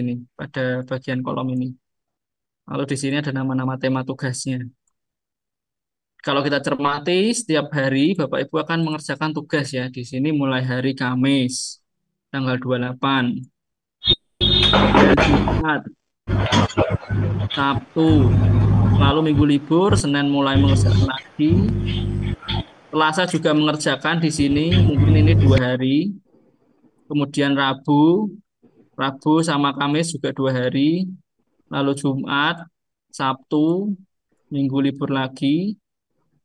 ini pada bagian kolom ini. Lalu di sini ada nama-nama tema tugasnya. Kalau kita cermati setiap hari Bapak Ibu akan mengerjakan tugas ya. Di sini mulai hari Kamis tanggal 28 Jumat, Sabtu, lalu minggu libur, Senin mulai mengerjakan lagi. Selasa juga mengerjakan di sini, mungkin ini dua hari. Kemudian Rabu, Rabu sama Kamis juga dua hari, lalu Jumat, Sabtu, minggu libur lagi,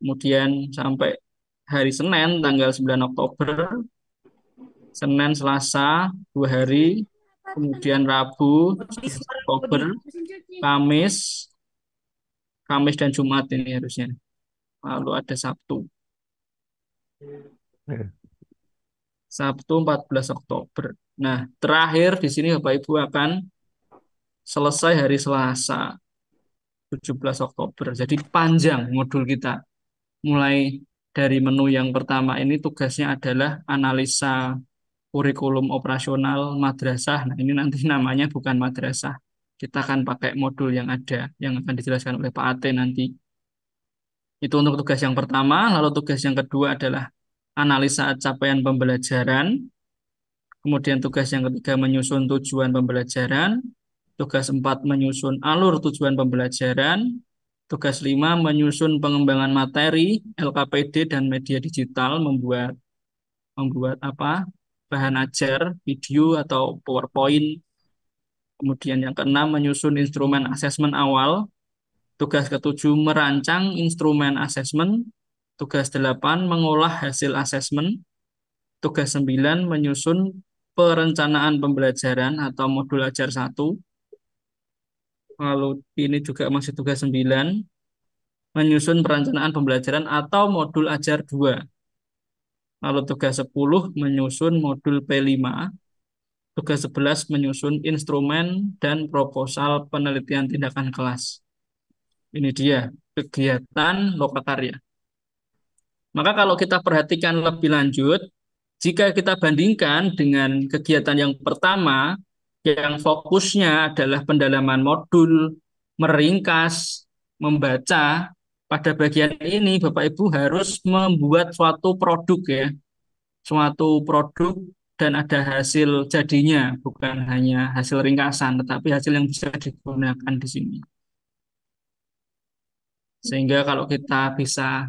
kemudian sampai hari Senin tanggal 9 Oktober, Senin, Selasa, dua hari, kemudian Rabu, Oktober, Kamis, Kamis dan Jumat ini harusnya. Lalu ada Sabtu. Sabtu 14 Oktober. Nah, terakhir di sini Bapak Ibu akan selesai hari Selasa 17 Oktober. Jadi panjang modul kita. Mulai dari menu yang pertama ini tugasnya adalah analisa kurikulum operasional madrasah. Nah, ini nanti namanya bukan madrasah. Kita akan pakai modul yang ada yang akan dijelaskan oleh Pak Ate nanti. Itu untuk tugas yang pertama, lalu tugas yang kedua adalah analisa capaian pembelajaran Kemudian tugas yang ketiga menyusun tujuan pembelajaran. Tugas empat menyusun alur tujuan pembelajaran. Tugas lima menyusun pengembangan materi LKPD dan media digital membuat membuat apa? bahan ajar, video atau PowerPoint. Kemudian yang keenam menyusun instrumen asesmen awal. Tugas ketujuh merancang instrumen asesmen. Tugas delapan mengolah hasil asesmen. Tugas sembilan menyusun perencanaan pembelajaran atau modul ajar satu, Lalu ini juga masih tugas 9, menyusun perencanaan pembelajaran atau modul ajar 2. Lalu tugas 10 menyusun modul P5. Tugas 11 menyusun instrumen dan proposal penelitian tindakan kelas. Ini dia kegiatan lokakarya. Maka kalau kita perhatikan lebih lanjut, jika kita bandingkan dengan kegiatan yang pertama, yang fokusnya adalah pendalaman modul, meringkas, membaca, pada bagian ini Bapak Ibu harus membuat suatu produk ya, suatu produk dan ada hasil jadinya, bukan hanya hasil ringkasan, tetapi hasil yang bisa digunakan di sini. Sehingga kalau kita bisa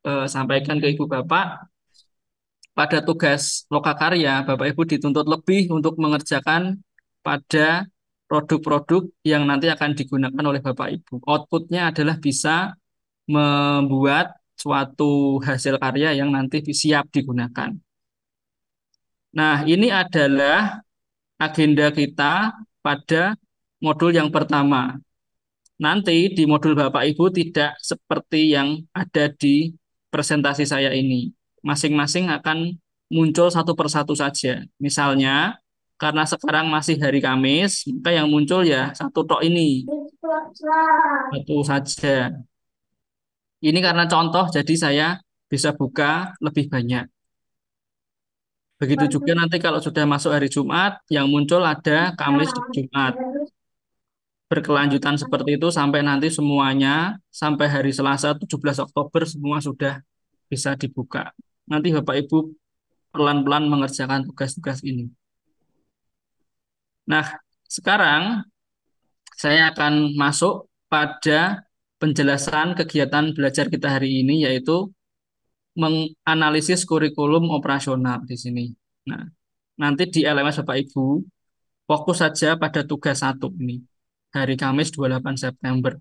uh, sampaikan ke Ibu Bapak, pada tugas lokakarya, Bapak Ibu dituntut lebih untuk mengerjakan pada produk-produk yang nanti akan digunakan oleh Bapak Ibu. Outputnya adalah bisa membuat suatu hasil karya yang nanti siap digunakan. Nah, ini adalah agenda kita pada modul yang pertama. Nanti di modul Bapak Ibu tidak seperti yang ada di presentasi saya ini masing-masing akan muncul satu persatu saja. Misalnya, karena sekarang masih hari Kamis, maka yang muncul ya satu tok ini. Satu saja. Ini karena contoh, jadi saya bisa buka lebih banyak. Begitu juga nanti kalau sudah masuk hari Jumat, yang muncul ada Kamis Jumat. Berkelanjutan seperti itu sampai nanti semuanya, sampai hari Selasa 17 Oktober semua sudah bisa dibuka nanti Bapak Ibu pelan-pelan mengerjakan tugas-tugas ini. Nah, sekarang saya akan masuk pada penjelasan kegiatan belajar kita hari ini yaitu menganalisis kurikulum operasional di sini. Nah, nanti di LMS Bapak Ibu fokus saja pada tugas satu ini hari Kamis 28 September.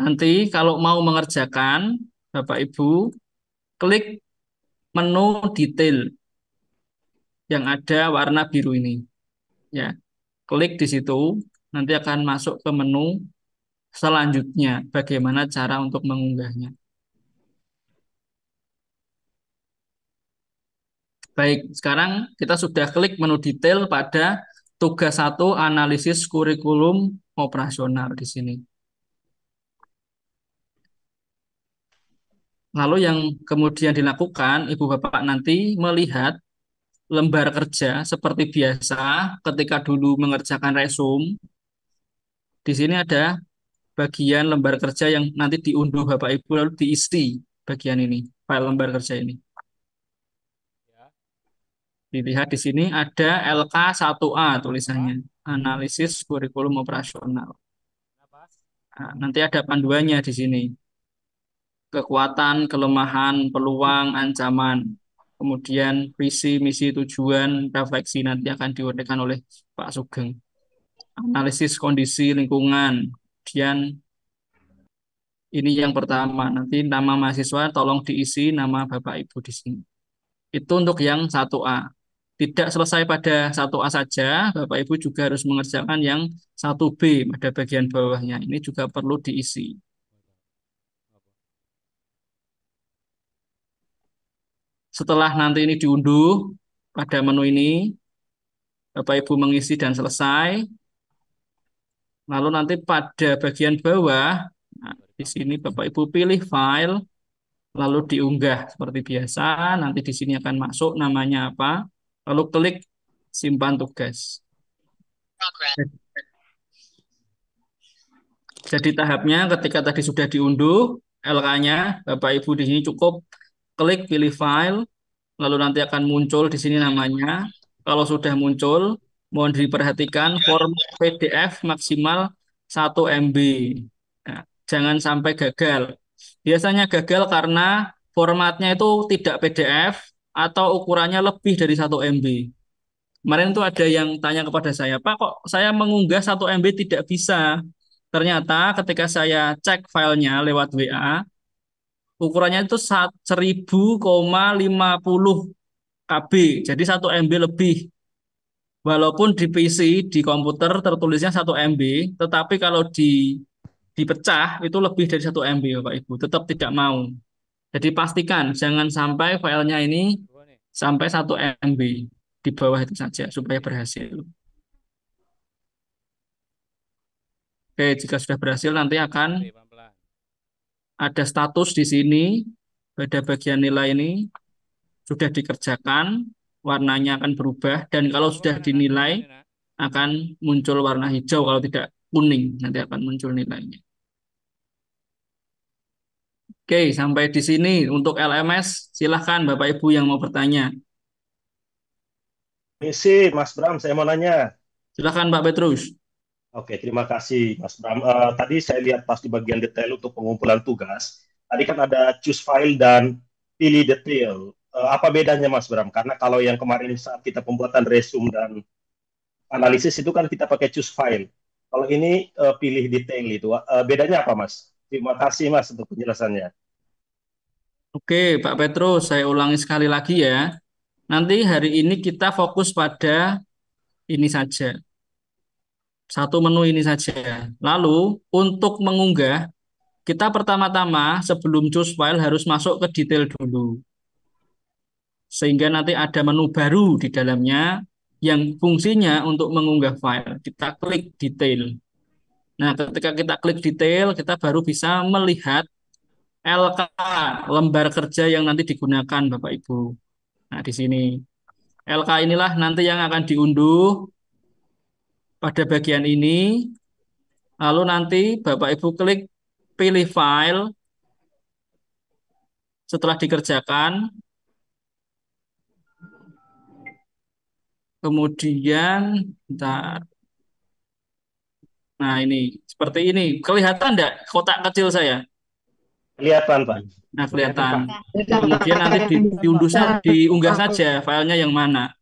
Nanti kalau mau mengerjakan Bapak Ibu klik menu detail yang ada warna biru ini. Ya. Klik di situ, nanti akan masuk ke menu selanjutnya bagaimana cara untuk mengunggahnya. Baik, sekarang kita sudah klik menu detail pada tugas 1 analisis kurikulum operasional di sini. Lalu yang kemudian dilakukan ibu bapak nanti melihat lembar kerja seperti biasa ketika dulu mengerjakan resume. Di sini ada bagian lembar kerja yang nanti diunduh Bapak Ibu lalu diisi bagian ini, file lembar kerja ini. Dilihat di sini ada LK1A tulisannya, analisis kurikulum operasional. Nah, nanti ada panduannya di sini kekuatan, kelemahan, peluang, ancaman, kemudian visi, misi, tujuan, refleksi nanti akan diuraikan oleh Pak Sugeng. Analisis kondisi lingkungan, kemudian ini yang pertama. Nanti nama mahasiswa tolong diisi nama Bapak Ibu di sini. Itu untuk yang 1A. Tidak selesai pada 1A saja, Bapak Ibu juga harus mengerjakan yang 1B pada bagian bawahnya. Ini juga perlu diisi. Setelah nanti ini diunduh pada menu ini, Bapak Ibu mengisi dan selesai. Lalu nanti pada bagian bawah, nah, di sini Bapak Ibu pilih file, lalu diunggah seperti biasa. Nanti di sini akan masuk namanya apa, lalu klik simpan tugas. Jadi tahapnya ketika tadi sudah diunduh, LK-nya Bapak Ibu di sini cukup klik pilih file, lalu nanti akan muncul di sini namanya. Kalau sudah muncul, mohon diperhatikan ya. format PDF maksimal 1 MB. Nah, jangan sampai gagal. Biasanya gagal karena formatnya itu tidak PDF atau ukurannya lebih dari 1 MB. Kemarin itu ada yang tanya kepada saya, Pak kok saya mengunggah 1 MB tidak bisa. Ternyata ketika saya cek filenya lewat WA, ukurannya itu 1000,50 KB. Jadi 1 MB lebih. Walaupun di PC, di komputer tertulisnya 1 MB, tetapi kalau di dipecah itu lebih dari 1 MB Bapak Ibu, tetap tidak mau. Jadi pastikan jangan sampai filenya ini sampai 1 MB di bawah itu saja supaya berhasil. Oke, jika sudah berhasil nanti akan ada status di sini pada bagian nilai ini sudah dikerjakan, warnanya akan berubah dan kalau oh, sudah dinilai akan muncul warna hijau kalau tidak kuning nanti akan muncul nilainya. Oke, sampai di sini untuk LMS silahkan Bapak Ibu yang mau bertanya. Misi, Mas Bram, saya mau nanya. Silahkan Pak Petrus. Oke, terima kasih Mas Bram. Uh, tadi saya lihat pas di bagian detail untuk pengumpulan tugas, tadi kan ada choose file dan pilih detail. Uh, apa bedanya Mas Bram? Karena kalau yang kemarin saat kita pembuatan resume dan analisis itu kan kita pakai choose file. Kalau ini uh, pilih detail itu, uh, bedanya apa Mas? Terima kasih Mas untuk penjelasannya. Oke, Pak Petro, saya ulangi sekali lagi ya. Nanti hari ini kita fokus pada ini saja, satu menu ini saja. Lalu untuk mengunggah, kita pertama-tama sebelum choose file harus masuk ke detail dulu. Sehingga nanti ada menu baru di dalamnya yang fungsinya untuk mengunggah file. Kita klik detail. Nah, ketika kita klik detail, kita baru bisa melihat LK, lembar kerja yang nanti digunakan Bapak Ibu. Nah, di sini. LK inilah nanti yang akan diunduh pada bagian ini. Lalu nanti Bapak Ibu klik pilih file. Setelah dikerjakan, kemudian bentar. Nah, ini seperti ini. Kelihatan enggak kotak kecil saya? Kelihatan, Pak. Nah, kelihatan. Kemudian nanti diunduh saja, diunggah saja filenya yang mana.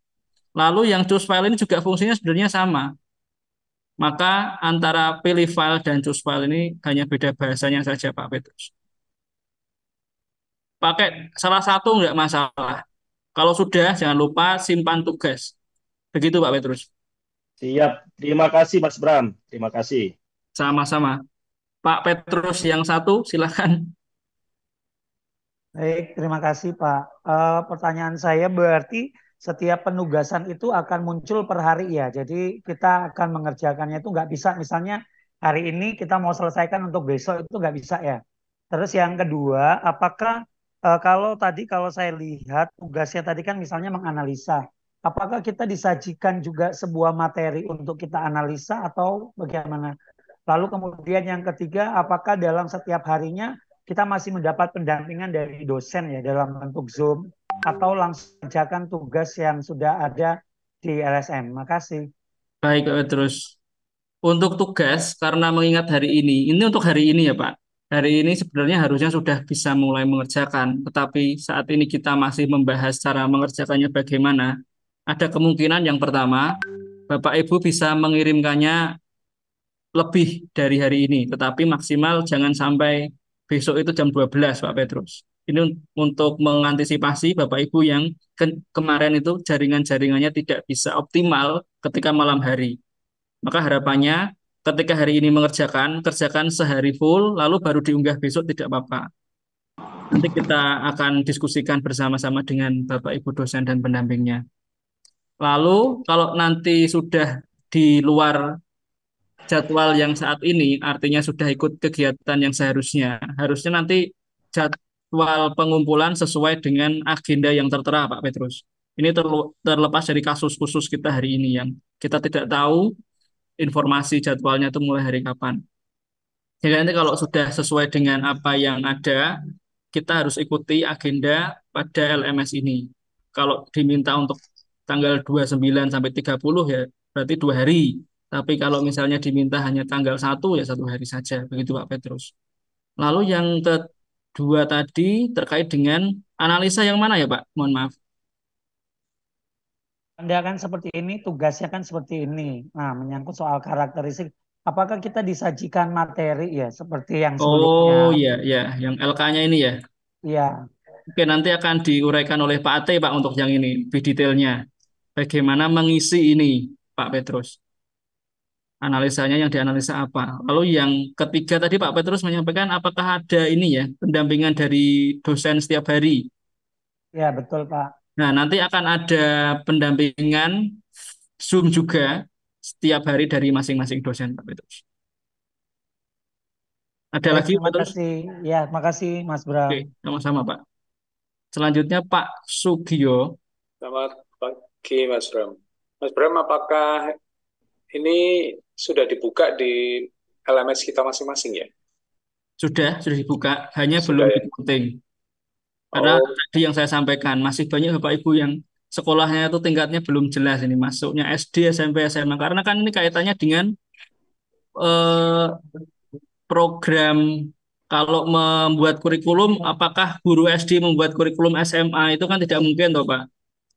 Lalu yang choose file ini juga fungsinya sebenarnya sama maka antara pilih file dan choose file ini hanya beda bahasanya saja Pak Petrus. Pakai salah satu enggak masalah. Kalau sudah jangan lupa simpan tugas. Begitu Pak Petrus. Siap. Terima kasih Mas Bram. Terima kasih. Sama-sama. Pak Petrus yang satu silakan. Baik, terima kasih Pak. Uh, pertanyaan saya berarti setiap penugasan itu akan muncul per hari ya. Jadi kita akan mengerjakannya itu nggak bisa misalnya hari ini kita mau selesaikan untuk besok itu nggak bisa ya. Terus yang kedua, apakah e, kalau tadi kalau saya lihat tugasnya tadi kan misalnya menganalisa, apakah kita disajikan juga sebuah materi untuk kita analisa atau bagaimana? Lalu kemudian yang ketiga, apakah dalam setiap harinya kita masih mendapat pendampingan dari dosen ya dalam bentuk Zoom atau langsung kerjakan tugas yang sudah ada di LSM. Makasih. Baik, Petrus. Eh, untuk tugas karena mengingat hari ini, ini untuk hari ini ya Pak. Hari ini sebenarnya harusnya sudah bisa mulai mengerjakan, tetapi saat ini kita masih membahas cara mengerjakannya bagaimana. Ada kemungkinan yang pertama, Bapak Ibu bisa mengirimkannya lebih dari hari ini, tetapi maksimal jangan sampai besok itu jam 12 Pak Petrus ini untuk mengantisipasi Bapak Ibu yang ke kemarin itu jaringan-jaringannya tidak bisa optimal ketika malam hari. Maka harapannya ketika hari ini mengerjakan, kerjakan sehari full, lalu baru diunggah besok tidak apa-apa. Nanti kita akan diskusikan bersama-sama dengan Bapak Ibu dosen dan pendampingnya. Lalu kalau nanti sudah di luar jadwal yang saat ini, artinya sudah ikut kegiatan yang seharusnya, harusnya nanti jadwal jadwal pengumpulan sesuai dengan agenda yang tertera, Pak Petrus. Ini terlepas dari kasus khusus kita hari ini yang kita tidak tahu informasi jadwalnya itu mulai hari kapan. Jadi nanti kalau sudah sesuai dengan apa yang ada, kita harus ikuti agenda pada LMS ini. Kalau diminta untuk tanggal 29 sampai 30 ya berarti dua hari. Tapi kalau misalnya diminta hanya tanggal 1 ya satu hari saja. Begitu Pak Petrus. Lalu yang ke dua tadi terkait dengan analisa yang mana ya Pak? Mohon maaf. Anda kan seperti ini, tugasnya kan seperti ini. Nah, menyangkut soal karakteristik, apakah kita disajikan materi ya seperti yang oh, sebelumnya? Oh iya, iya, yang LK-nya ini ya. Iya. Oke, nanti akan diuraikan oleh Pak Ate Pak untuk yang ini, lebih detailnya. Bagaimana mengisi ini, Pak Petrus? analisanya yang dianalisa apa. Lalu yang ketiga tadi Pak Petrus menyampaikan apakah ada ini ya pendampingan dari dosen setiap hari. Ya betul Pak. Nah nanti akan ada pendampingan Zoom juga setiap hari dari masing-masing dosen Pak Petrus. Ada ya, lagi Pak Petrus? Kasih. Ya makasih Mas Bram. Oke sama-sama Pak. Selanjutnya Pak Sugio. Selamat pagi Mas Bram. Mas Bram apakah ini sudah dibuka di LMS kita masing-masing ya? Sudah, sudah dibuka, hanya sudah belum ya? dikunting. Karena oh. tadi yang saya sampaikan, masih banyak Bapak Ibu yang sekolahnya itu tingkatnya belum jelas ini masuknya SD, SMP, SMA. Karena kan ini kaitannya dengan eh, program kalau membuat kurikulum, apakah guru SD membuat kurikulum SMA itu kan tidak mungkin toh Pak.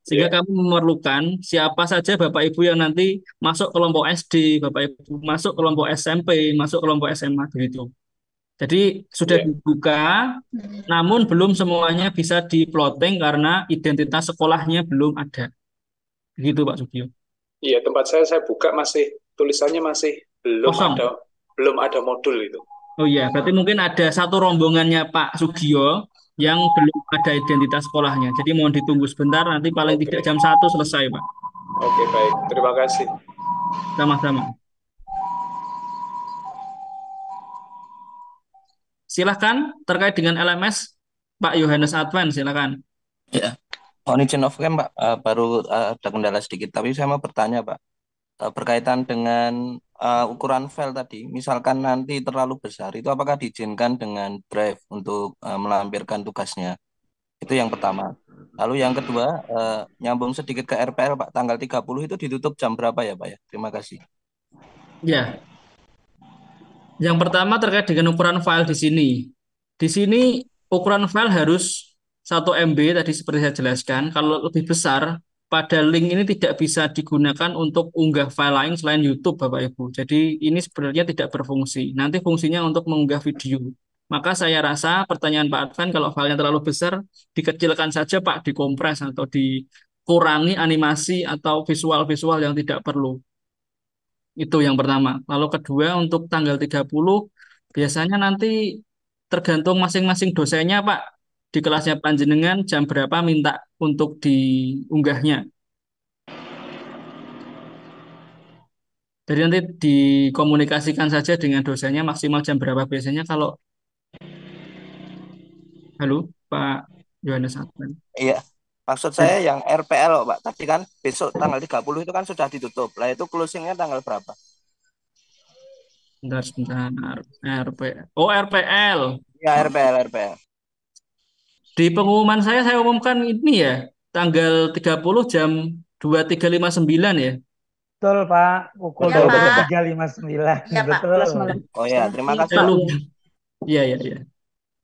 Sehingga yeah. kami memerlukan siapa saja Bapak Ibu yang nanti masuk kelompok SD, Bapak Ibu masuk kelompok SMP, masuk kelompok SMA begitu. Jadi sudah yeah. dibuka, hmm. namun belum semuanya bisa diploting karena identitas sekolahnya belum ada. Begitu Pak Sugio. Iya, tempat saya saya buka masih tulisannya masih belum Kosong. ada belum ada modul itu. Oh iya, berarti mungkin ada satu rombongannya Pak Sugio yang belum ada identitas sekolahnya. Jadi mohon ditunggu sebentar, nanti paling okay. tidak jam satu selesai, Pak. Oke, baik. Terima kasih. Sama-sama. Silahkan terkait dengan LMS, Pak Yohanes Advan, silahkan. Ya, mohon izin off Pak. Uh, baru uh, ada kendala sedikit, tapi saya mau bertanya, Pak. Uh, berkaitan dengan uh, ukuran file tadi, misalkan nanti terlalu besar, itu apakah diizinkan dengan Drive untuk uh, melampirkan tugasnya? Itu yang pertama. Lalu yang kedua, uh, nyambung sedikit ke RPL, Pak. Tanggal 30 itu ditutup jam berapa ya, Pak? Ya? Terima kasih. Ya. Yang pertama terkait dengan ukuran file di sini. Di sini ukuran file harus 1 MB tadi seperti saya jelaskan. Kalau lebih besar, pada link ini tidak bisa digunakan untuk unggah file lain selain YouTube, Bapak Ibu. Jadi ini sebenarnya tidak berfungsi. Nanti fungsinya untuk mengunggah video. Maka saya rasa pertanyaan Pak Advan kalau filenya terlalu besar, dikecilkan saja Pak, dikompres atau dikurangi animasi atau visual-visual yang tidak perlu. Itu yang pertama. Lalu kedua untuk tanggal 30, biasanya nanti tergantung masing-masing dosennya Pak, di kelasnya panjenengan jam berapa minta untuk diunggahnya. Jadi nanti dikomunikasikan saja dengan dosennya maksimal jam berapa biasanya kalau Halo, Pak Yohanes Iya. Maksud eh. saya yang RPL, Pak. Tadi kan besok tanggal 30 itu kan sudah ditutup. Lah itu closingnya tanggal berapa? Bentar, sebentar. RPL. Oh, RPL. Ya, RPL, RPL. Di pengumuman saya saya umumkan ini ya, tanggal 30 jam 2359 ya. Betul, Pak. Pukul ya, 2359. Ya, Pak. Betul. Oh ya, terima kasih. Pak. Iya, iya, iya.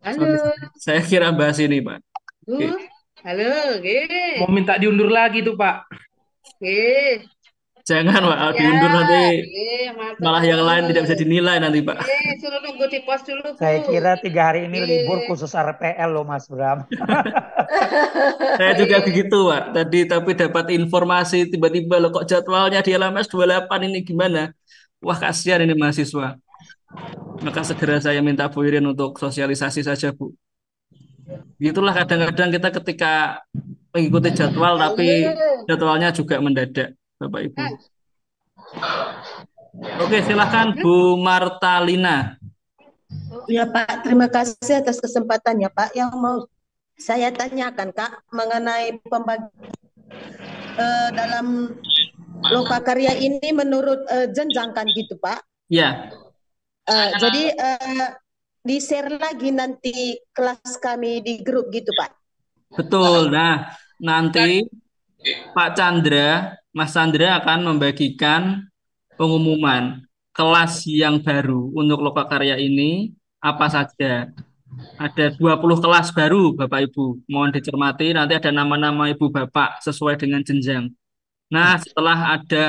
Halo. Saya kira bahas ini, Pak. Okay. Halo, oke. Mau minta diundur lagi tuh, Pak. Oke. Jangan, Pak. Oh, diundur nanti iya, malah yang lain tidak bisa dinilai nanti, Pak. saya suruh nunggu di pos dulu. Bu. Saya kira tiga hari ini iya. libur khusus RPL loh, Mas Bram. Saya juga begitu, Pak. Tadi tapi dapat informasi tiba-tiba loh kok jadwalnya di LMS 28 ini gimana? Wah, kasihan ini mahasiswa. Maka segera saya minta Bu Irin untuk sosialisasi saja, Bu. Itulah kadang-kadang kita ketika mengikuti jadwal tapi jadwalnya juga mendadak. Bapak Ibu. Oke, silahkan Bu Martalina. Ya Pak, terima kasih atas kesempatannya Pak. Yang mau saya tanyakan Kak mengenai pembagian eh, dalam loka karya ini menurut eh, jenjang kan gitu Pak? Ya. Eh, jadi eh, di share lagi nanti kelas kami di grup gitu Pak. Betul. Nah, nanti Pak Chandra Mas Sandra akan membagikan pengumuman kelas yang baru untuk loka karya ini apa saja. Ada 20 kelas baru Bapak Ibu. Mohon dicermati nanti ada nama-nama Ibu Bapak sesuai dengan jenjang. Nah, setelah ada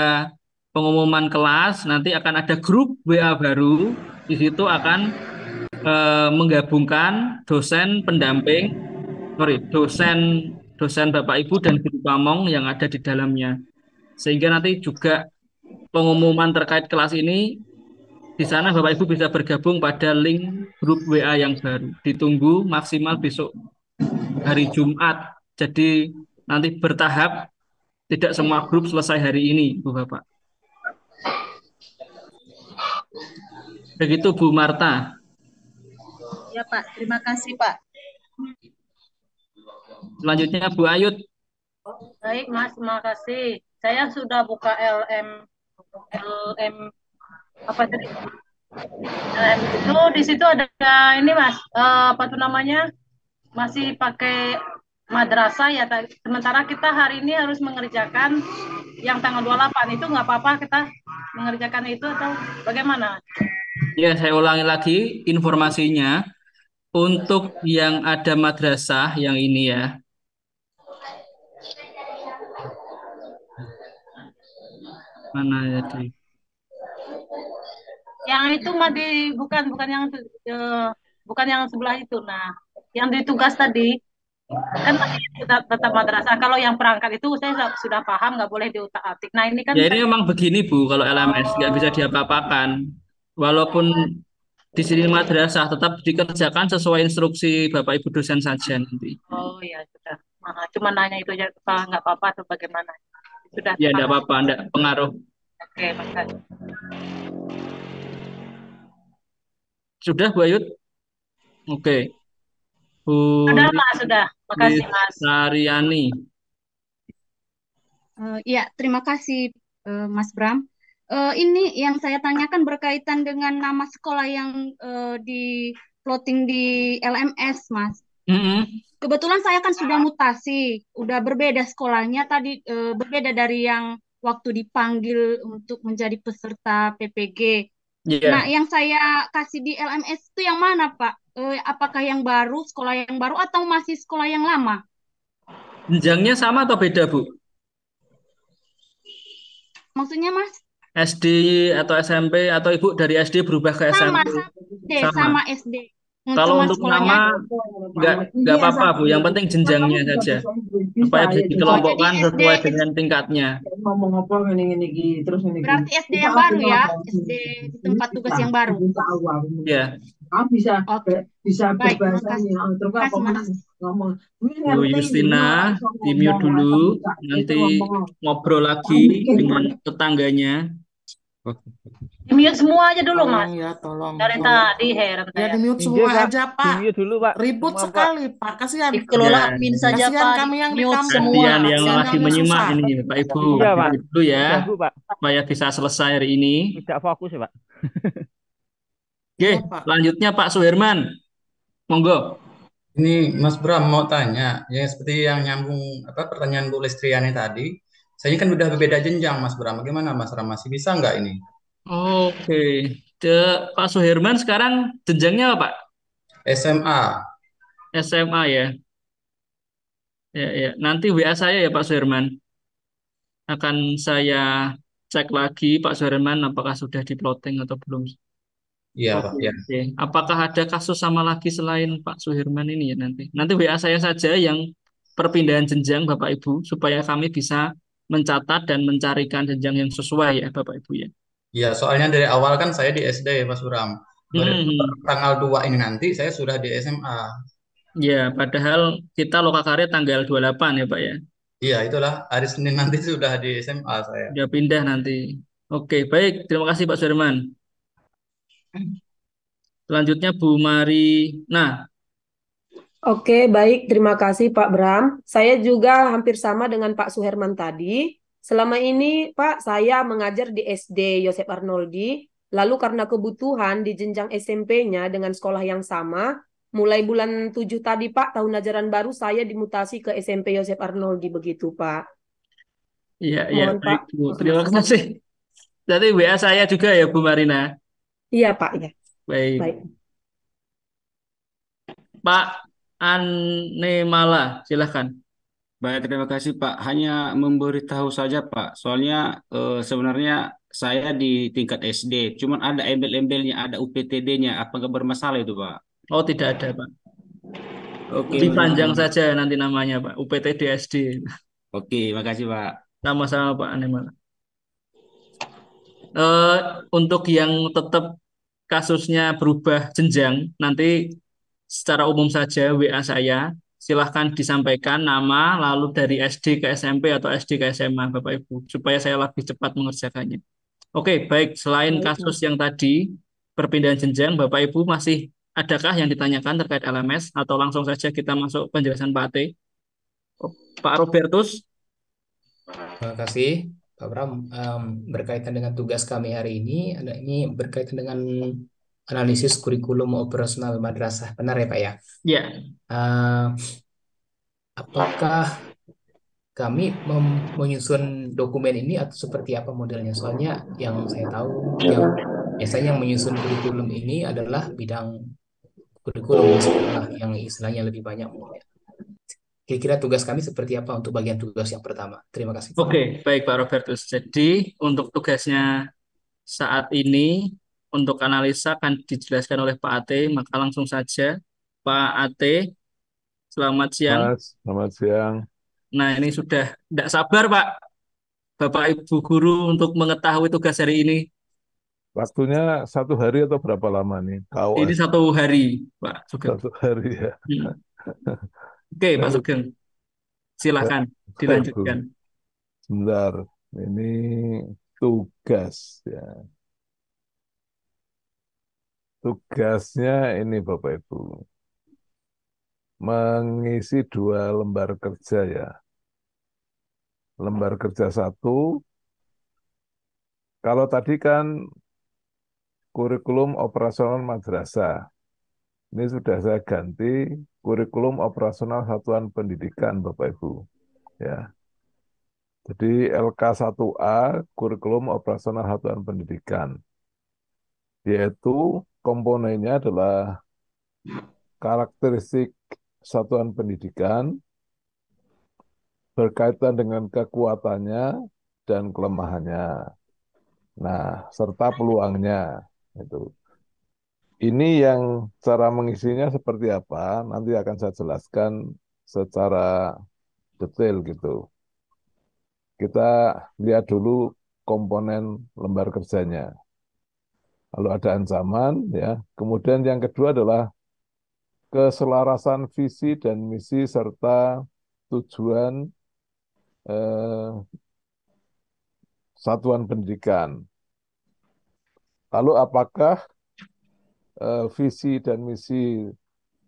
pengumuman kelas, nanti akan ada grup WA baru. Di situ akan e, menggabungkan dosen pendamping, sorry, dosen dosen Bapak Ibu dan guru pamong yang ada di dalamnya sehingga nanti juga pengumuman terkait kelas ini di sana Bapak Ibu bisa bergabung pada link grup WA yang baru. Ditunggu maksimal besok hari Jumat. Jadi nanti bertahap tidak semua grup selesai hari ini, Bu Bapak. Begitu Bu Marta. Ya Pak, terima kasih Pak. Selanjutnya Bu Ayut. Baik Mas, terima kasih saya sudah buka LM LM apa tadi LM itu di situ ada ini mas uh, apa tuh namanya masih pakai madrasah ya sementara kita hari ini harus mengerjakan yang tanggal 28 itu nggak apa-apa kita mengerjakan itu atau bagaimana? Ya saya ulangi lagi informasinya untuk yang ada madrasah yang ini ya mana jadi ya, Yang itu mah di bukan bukan yang uh, bukan yang sebelah itu. Nah, yang ditugas tadi kan masih tetap, tetap madrasah. Kalau yang perangkat itu saya sudah paham nggak boleh diutak-atik. Nah ini kan. Ya ini memang begini bu, kalau LMS nggak bisa diapa-apakan. Walaupun di sini madrasah tetap dikerjakan sesuai instruksi bapak ibu dosen saja nanti. Oh iya sudah. Nah, cuma nanya itu aja nggak apa-apa atau bagaimana? Sudah. Ya, tidak apa-apa, tidak pengaruh. Oke, okay, Sudah, Bu Ayut? Oke. Bu sudah, Mas sudah. Makasih, Mas. Sariani. Uh, ya, terima kasih, uh, Mas Bram. Uh, ini yang saya tanyakan berkaitan dengan nama sekolah yang uh, di plotting di LMS, Mas. Mm-hmm. Kebetulan saya kan sudah mutasi, udah berbeda sekolahnya tadi e, berbeda dari yang waktu dipanggil untuk menjadi peserta PPG. Yeah. Nah, yang saya kasih di LMS itu yang mana, Pak? E, apakah yang baru, sekolah yang baru atau masih sekolah yang lama? Jenjangnya sama atau beda, Bu? Maksudnya, Mas? SD atau SMP atau Ibu dari SD berubah ke sama, SMP? Sama, SD, sama, sama SD. Kalau untuk nama nggak iya, nggak iya, apa-apa Bu, yang iya. penting jenjangnya saja supaya bisa dikelompokkan sesuai dengan tingkatnya. Ngomong apa ini ini terus ini. Berarti SD yang baru ya, SD tempat tugas yang baru. Iya. Kamu bisa bisa berbahasa yang terbuka ngomong. Bu Justina, di dulu, nanti ngobrol lagi dengan tetangganya. Dimiut semua aja dulu, Mas. ya, tolong. Dari tolong. tadi heran ya, saya. Ya, dimiut semua Minggir, aja, Pak. Di dulu, Pak. Ribut semua, sekali, Pak. Pak. Kasihan. Dikelola ya. admin saja, Kasihan Pak. kami yang di kampung. semua. Kasihan yang masih menyimak ini, Pak Ibu. Ya, Pak. Dulu ya. Ganggu, Pak. Supaya bisa selesai hari ini. Tidak fokus, ya, Pak. Oke, iya, Pak. lanjutnya Pak Suherman. Monggo. Ini Mas Bram mau tanya, ya seperti yang nyambung apa pertanyaan Bu Listriani tadi, saya kan udah berbeda jenjang, Mas Bram. Bagaimana, Mas Bram? Masih bisa nggak ini? Oke. Okay. Pak Soherman sekarang jenjangnya apa, Pak? SMA. SMA ya. Ya, ya. Nanti WA saya ya, Pak Soherman. Akan saya cek lagi, Pak Soherman, apakah sudah di atau belum. Iya, Pak. Ya. Oke. Iya. Apakah ada kasus sama lagi selain Pak Soherman ini ya nanti? Nanti WA saya saja yang perpindahan jenjang Bapak Ibu supaya kami bisa mencatat dan mencarikan jenjang yang sesuai ya Bapak Ibu ya. Iya soalnya dari awal kan saya di SD ya Mas Buram. Hmm, hmm. Tanggal 2 ini nanti saya sudah di SMA. Iya padahal kita lokakarya tanggal 28 ya Pak ya. Iya, itulah hari Senin nanti sudah di SMA saya. Sudah pindah nanti. Oke, baik. Terima kasih Pak Sudirman. Selanjutnya Bu Mari. Nah, Oke, baik. Terima kasih, Pak Bram. Saya juga hampir sama dengan Pak Suherman tadi. Selama ini, Pak, saya mengajar di SD Yosep Arnoldi. Lalu karena kebutuhan di jenjang SMP-nya dengan sekolah yang sama, mulai bulan 7 tadi, Pak, tahun ajaran baru saya dimutasi ke SMP Yosep Arnoldi begitu, Pak. Iya, iya. Pak. Terima kasih. Jadi WA saya juga ya, Bu Marina. Iya, Pak, ya. Baik. Baik. Pak, Anemala. Silahkan. Baik, terima kasih Pak. Hanya memberitahu saja Pak. Soalnya eh, sebenarnya saya di tingkat SD. Cuman ada embel-embelnya, ada UPTD-nya. Apa nggak bermasalah itu Pak? Oh, tidak ada Pak. Oke. panjang saja nanti namanya Pak. UPTD SD. Oke, makasih Pak. Sama-sama Pak Anemala. Uh, untuk yang tetap kasusnya berubah jenjang, nanti secara umum saja WA saya. Silahkan disampaikan nama, lalu dari SD ke SMP atau SD ke SMA, Bapak Ibu, supaya saya lebih cepat mengerjakannya. Oke, baik. Selain kasus yang tadi, perpindahan jenjang, Bapak Ibu masih adakah yang ditanyakan terkait LMS atau langsung saja kita masuk penjelasan Pak Ate? Pak Robertus. Terima kasih, Pak Bram. Um, berkaitan dengan tugas kami hari ini, ini berkaitan dengan analisis kurikulum operasional madrasah. Benar ya, Pak ya? Iya. Uh, apakah kami menyusun dokumen ini atau seperti apa modelnya? Soalnya yang saya tahu yang biasanya yang menyusun kurikulum ini adalah bidang kurikulum ya, sekolah yang istilahnya lebih banyak. Kira-kira tugas kami seperti apa untuk bagian tugas yang pertama? Terima kasih. Oke, okay, baik Pak Robertus. Jadi untuk tugasnya saat ini untuk analisa akan dijelaskan oleh Pak Ate, maka langsung saja. Pak Ate, selamat siang. Mas, selamat siang. Nah, ini sudah tidak sabar, Pak. Bapak Ibu guru untuk mengetahui tugas hari ini. Waktunya satu hari atau berapa lama nih? Kau ini satu hari, Pak Sugeng. Satu hari ya. Hmm. Oke, Pak Sugeng. Silakan dilanjutkan. Sebentar. Ini tugas ya. Tugasnya ini Bapak Ibu, mengisi dua lembar kerja ya. Lembar kerja satu, kalau tadi kan kurikulum operasional madrasah, ini sudah saya ganti kurikulum operasional satuan pendidikan Bapak Ibu. Ya. Jadi LK1A kurikulum operasional satuan pendidikan yaitu komponennya adalah karakteristik satuan pendidikan berkaitan dengan kekuatannya dan kelemahannya. Nah, serta peluangnya itu. Ini yang cara mengisinya seperti apa nanti akan saya jelaskan secara detail gitu. Kita lihat dulu komponen lembar kerjanya lalu ada ancaman ya kemudian yang kedua adalah keselarasan visi dan misi serta tujuan eh, satuan pendidikan lalu apakah eh, visi dan misi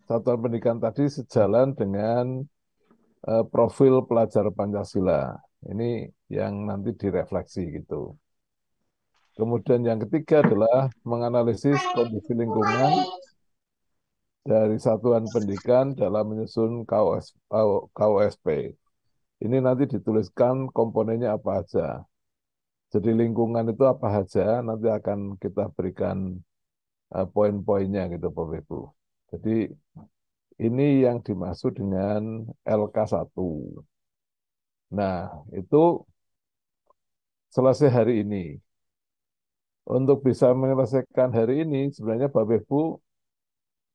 satuan pendidikan tadi sejalan dengan eh, profil pelajar Pancasila ini yang nanti direfleksi gitu Kemudian yang ketiga adalah menganalisis kondisi lingkungan dari satuan pendidikan dalam menyusun KOS, KOSP. Ini nanti dituliskan komponennya apa saja. Jadi lingkungan itu apa saja, nanti akan kita berikan e, poin-poinnya gitu Bapak Ibu. Jadi ini yang dimaksud dengan LK1. Nah, itu selesai hari ini untuk bisa menyelesaikan hari ini sebenarnya Bapak Ibu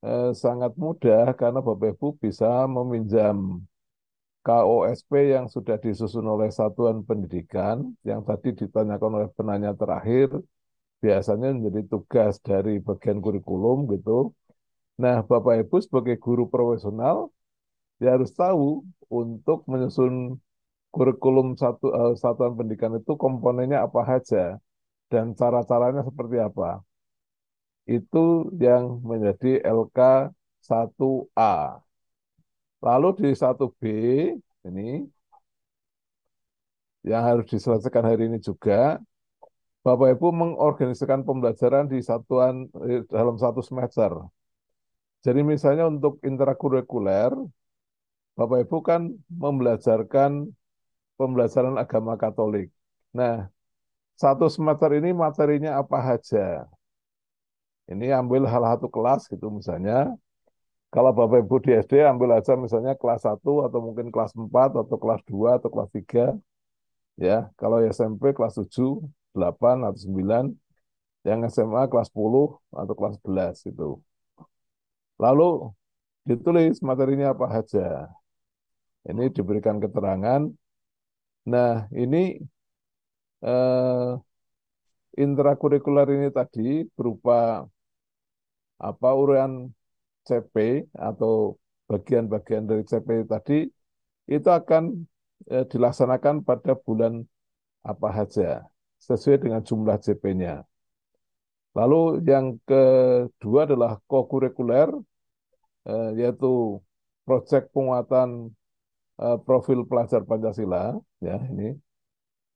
eh, sangat mudah karena Bapak Ibu bisa meminjam KOSP yang sudah disusun oleh satuan pendidikan yang tadi ditanyakan oleh penanya terakhir biasanya menjadi tugas dari bagian kurikulum gitu. Nah, Bapak Ibu sebagai guru profesional ya harus tahu untuk menyusun kurikulum satu eh, satuan pendidikan itu komponennya apa saja dan cara-caranya seperti apa. Itu yang menjadi LK 1A. Lalu di 1B ini yang harus diselesaikan hari ini juga Bapak Ibu mengorganisasikan pembelajaran di satuan eh, dalam satu semester. Jadi misalnya untuk intrakurikuler Bapak Ibu kan membelajarkan pembelajaran agama Katolik. Nah, satu semester ini materinya apa saja. Ini ambil hal satu kelas gitu misalnya. Kalau Bapak Ibu di SD ambil aja misalnya kelas 1 atau mungkin kelas 4 atau kelas 2 atau kelas 3. Ya, kalau SMP kelas 7, 8 atau 9, yang SMA kelas 10 atau kelas 11 gitu. Lalu ditulis materinya apa saja. Ini diberikan keterangan. Nah, ini eh, intrakurikuler ini tadi berupa apa urean CP atau bagian-bagian dari CP tadi itu akan eh, dilaksanakan pada bulan apa saja sesuai dengan jumlah CP-nya. Lalu yang kedua adalah kokurikuler eh, yaitu proyek penguatan eh, profil pelajar Pancasila ya ini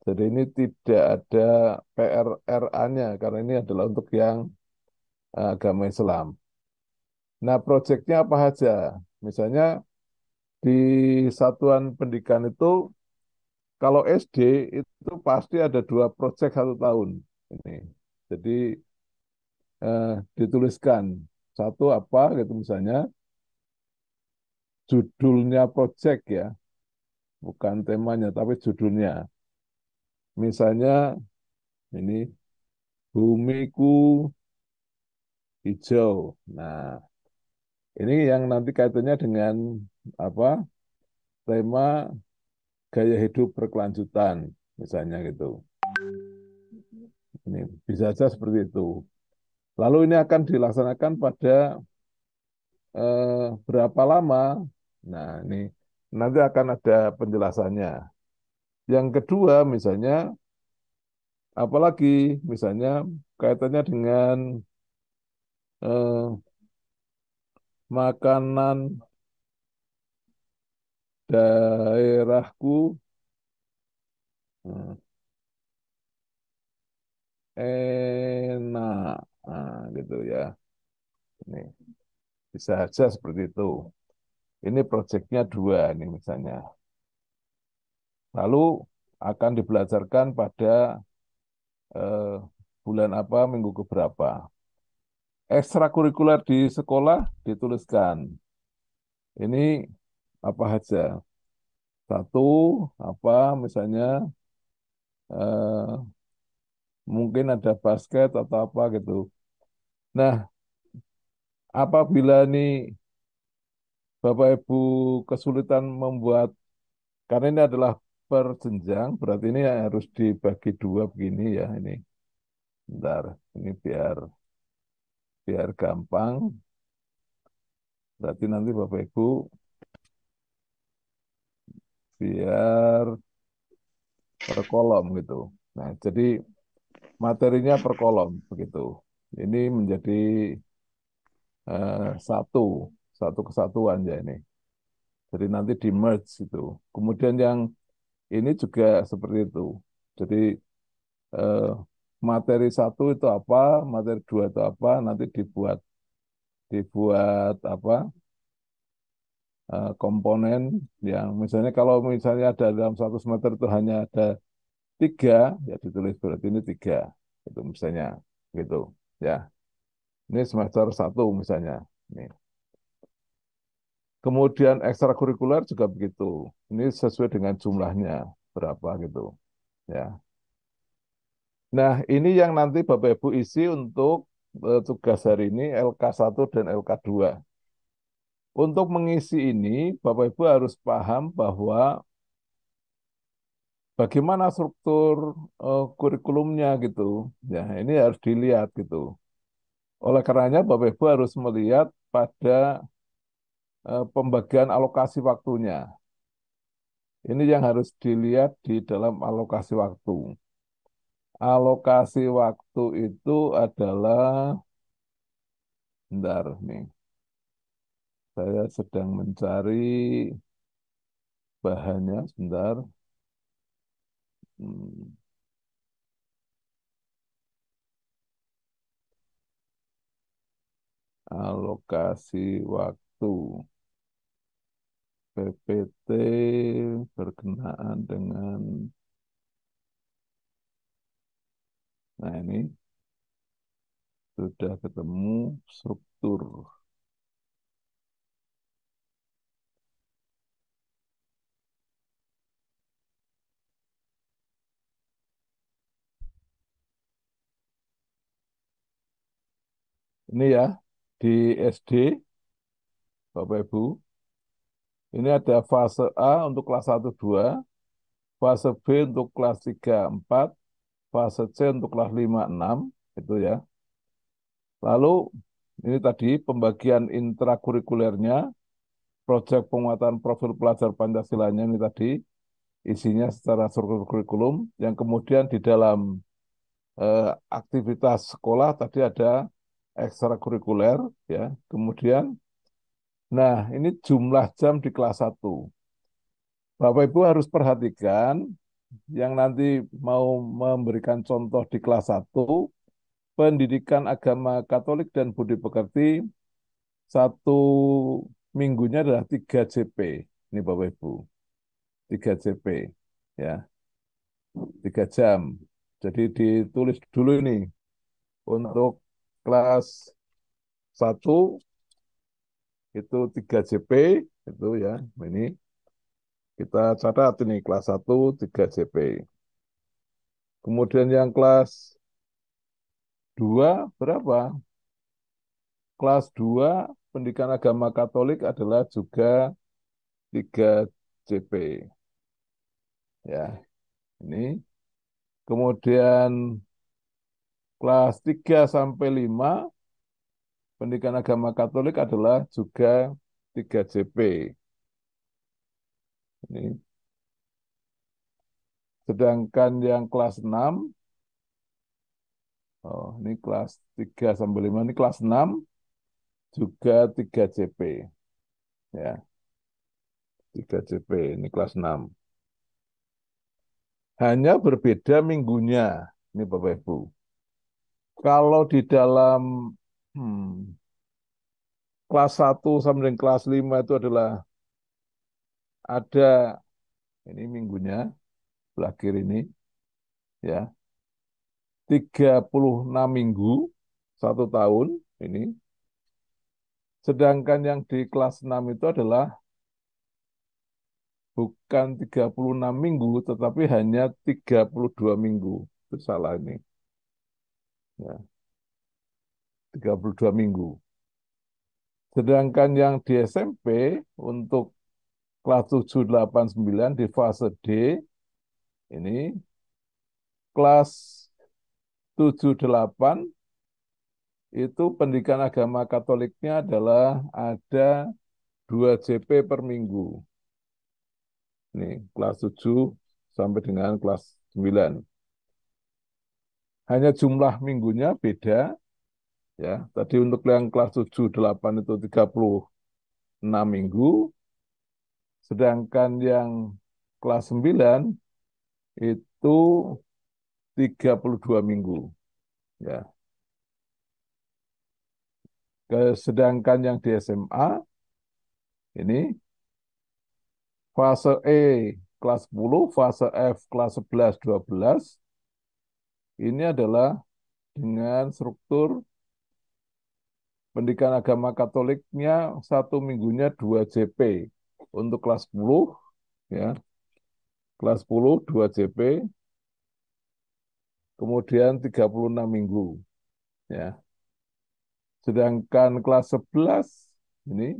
jadi ini tidak ada PRRA-nya karena ini adalah untuk yang eh, agama Islam. Nah, proyeknya apa saja? Misalnya di satuan pendidikan itu kalau SD itu pasti ada dua proyek satu tahun ini. Jadi eh, dituliskan satu apa gitu misalnya judulnya proyek ya, bukan temanya tapi judulnya. Misalnya ini bumiku hijau. Nah, ini yang nanti kaitannya dengan apa? tema gaya hidup berkelanjutan misalnya gitu. Ini bisa saja seperti itu. Lalu ini akan dilaksanakan pada eh, berapa lama? Nah, ini nanti akan ada penjelasannya. Yang kedua misalnya apalagi misalnya kaitannya dengan eh, makanan daerahku nah, enak nah, gitu ya ini bisa saja seperti itu ini proyeknya dua ini misalnya Lalu akan dibelajarkan pada eh, bulan apa, minggu keberapa. Ekstrakurikuler di sekolah dituliskan. Ini apa saja. Satu, apa misalnya eh, mungkin ada basket atau apa gitu. Nah, apabila ini Bapak Ibu kesulitan membuat karena ini adalah per jenjang berarti ini harus dibagi dua begini ya ini ntar ini biar biar gampang berarti nanti Bapak Ibu biar per kolom gitu nah jadi materinya per kolom begitu ini menjadi uh, satu satu kesatuan ya ini jadi nanti di merge itu kemudian yang ini juga seperti itu. Jadi eh, materi satu itu apa, materi dua itu apa, nanti dibuat dibuat apa eh, komponen yang misalnya kalau misalnya ada dalam satu semester itu hanya ada tiga, ya ditulis berarti ini tiga, itu misalnya gitu, ya. Ini semester satu misalnya, nih. Kemudian ekstrakurikuler juga begitu. Ini sesuai dengan jumlahnya berapa gitu. Ya. Nah, ini yang nanti Bapak Ibu isi untuk eh, tugas hari ini LK1 dan LK2. Untuk mengisi ini, Bapak Ibu harus paham bahwa bagaimana struktur uh, kurikulumnya gitu. Ya, ini harus dilihat gitu. Oleh karenanya Bapak Ibu harus melihat pada Eh, pembagian alokasi waktunya. Ini yang harus dilihat di dalam alokasi waktu. Alokasi waktu itu adalah bentar nih. Saya sedang mencari bahannya sebentar. Hmm. Alokasi waktu. PPT berkenaan dengan nah ini sudah ketemu struktur ini ya di SD Bapak Ibu ini ada fase A untuk kelas 1 2, fase B untuk kelas 3 4, fase C untuk kelas 5 6 itu ya. Lalu ini tadi pembagian intrakurikulernya, proyek penguatan profil pelajar Pancasilanya ini tadi isinya secara struktur kurikulum yang kemudian di dalam eh, aktivitas sekolah tadi ada ekstrakurikuler ya. Kemudian Nah, ini jumlah jam di kelas 1. Bapak Ibu harus perhatikan yang nanti mau memberikan contoh di kelas 1 pendidikan agama Katolik dan Budi Pekerti satu minggunya adalah 3 JP. Ini Bapak Ibu. 3 JP ya. 3 jam. Jadi ditulis dulu ini untuk kelas 1 itu 3 JP itu ya ini kita catat ini kelas 1 3 JP kemudian yang kelas 2 berapa kelas 2 pendidikan agama Katolik adalah juga 3 JP ya ini kemudian kelas 3 sampai 5 pendidikan agama Katolik adalah juga 3JP. Ini. Sedangkan yang kelas 6, oh, ini kelas 3 sampai 5, ini kelas 6 juga 3JP. Ya. 3JP, ini kelas 6. Hanya berbeda minggunya, ini Bapak Ibu. Kalau di dalam Hmm. Kelas 1 sampai dengan kelas 5 itu adalah ada ini minggunya sebelah kiri ini ya 36 minggu satu tahun ini sedangkan yang di kelas 6 itu adalah bukan 36 minggu tetapi hanya 32 minggu itu salah ini ya 32 minggu. Sedangkan yang di SMP untuk kelas 7, 8, 9 di fase D ini kelas 7, 8 itu pendidikan agama Katoliknya adalah ada 2 JP per minggu. Ini kelas 7 sampai dengan kelas 9. Hanya jumlah minggunya beda, Ya, tadi untuk yang kelas 7 8 itu 36 minggu. Sedangkan yang kelas 9 itu 32 minggu. Ya. Sedangkan yang di SMA ini fase E kelas 10, fase F kelas 11, 12, ini adalah dengan struktur pendidikan agama Katoliknya satu minggunya 2 JP untuk kelas 10 ya. Kelas 10 2 JP. Kemudian 36 minggu ya. Sedangkan kelas 11 ini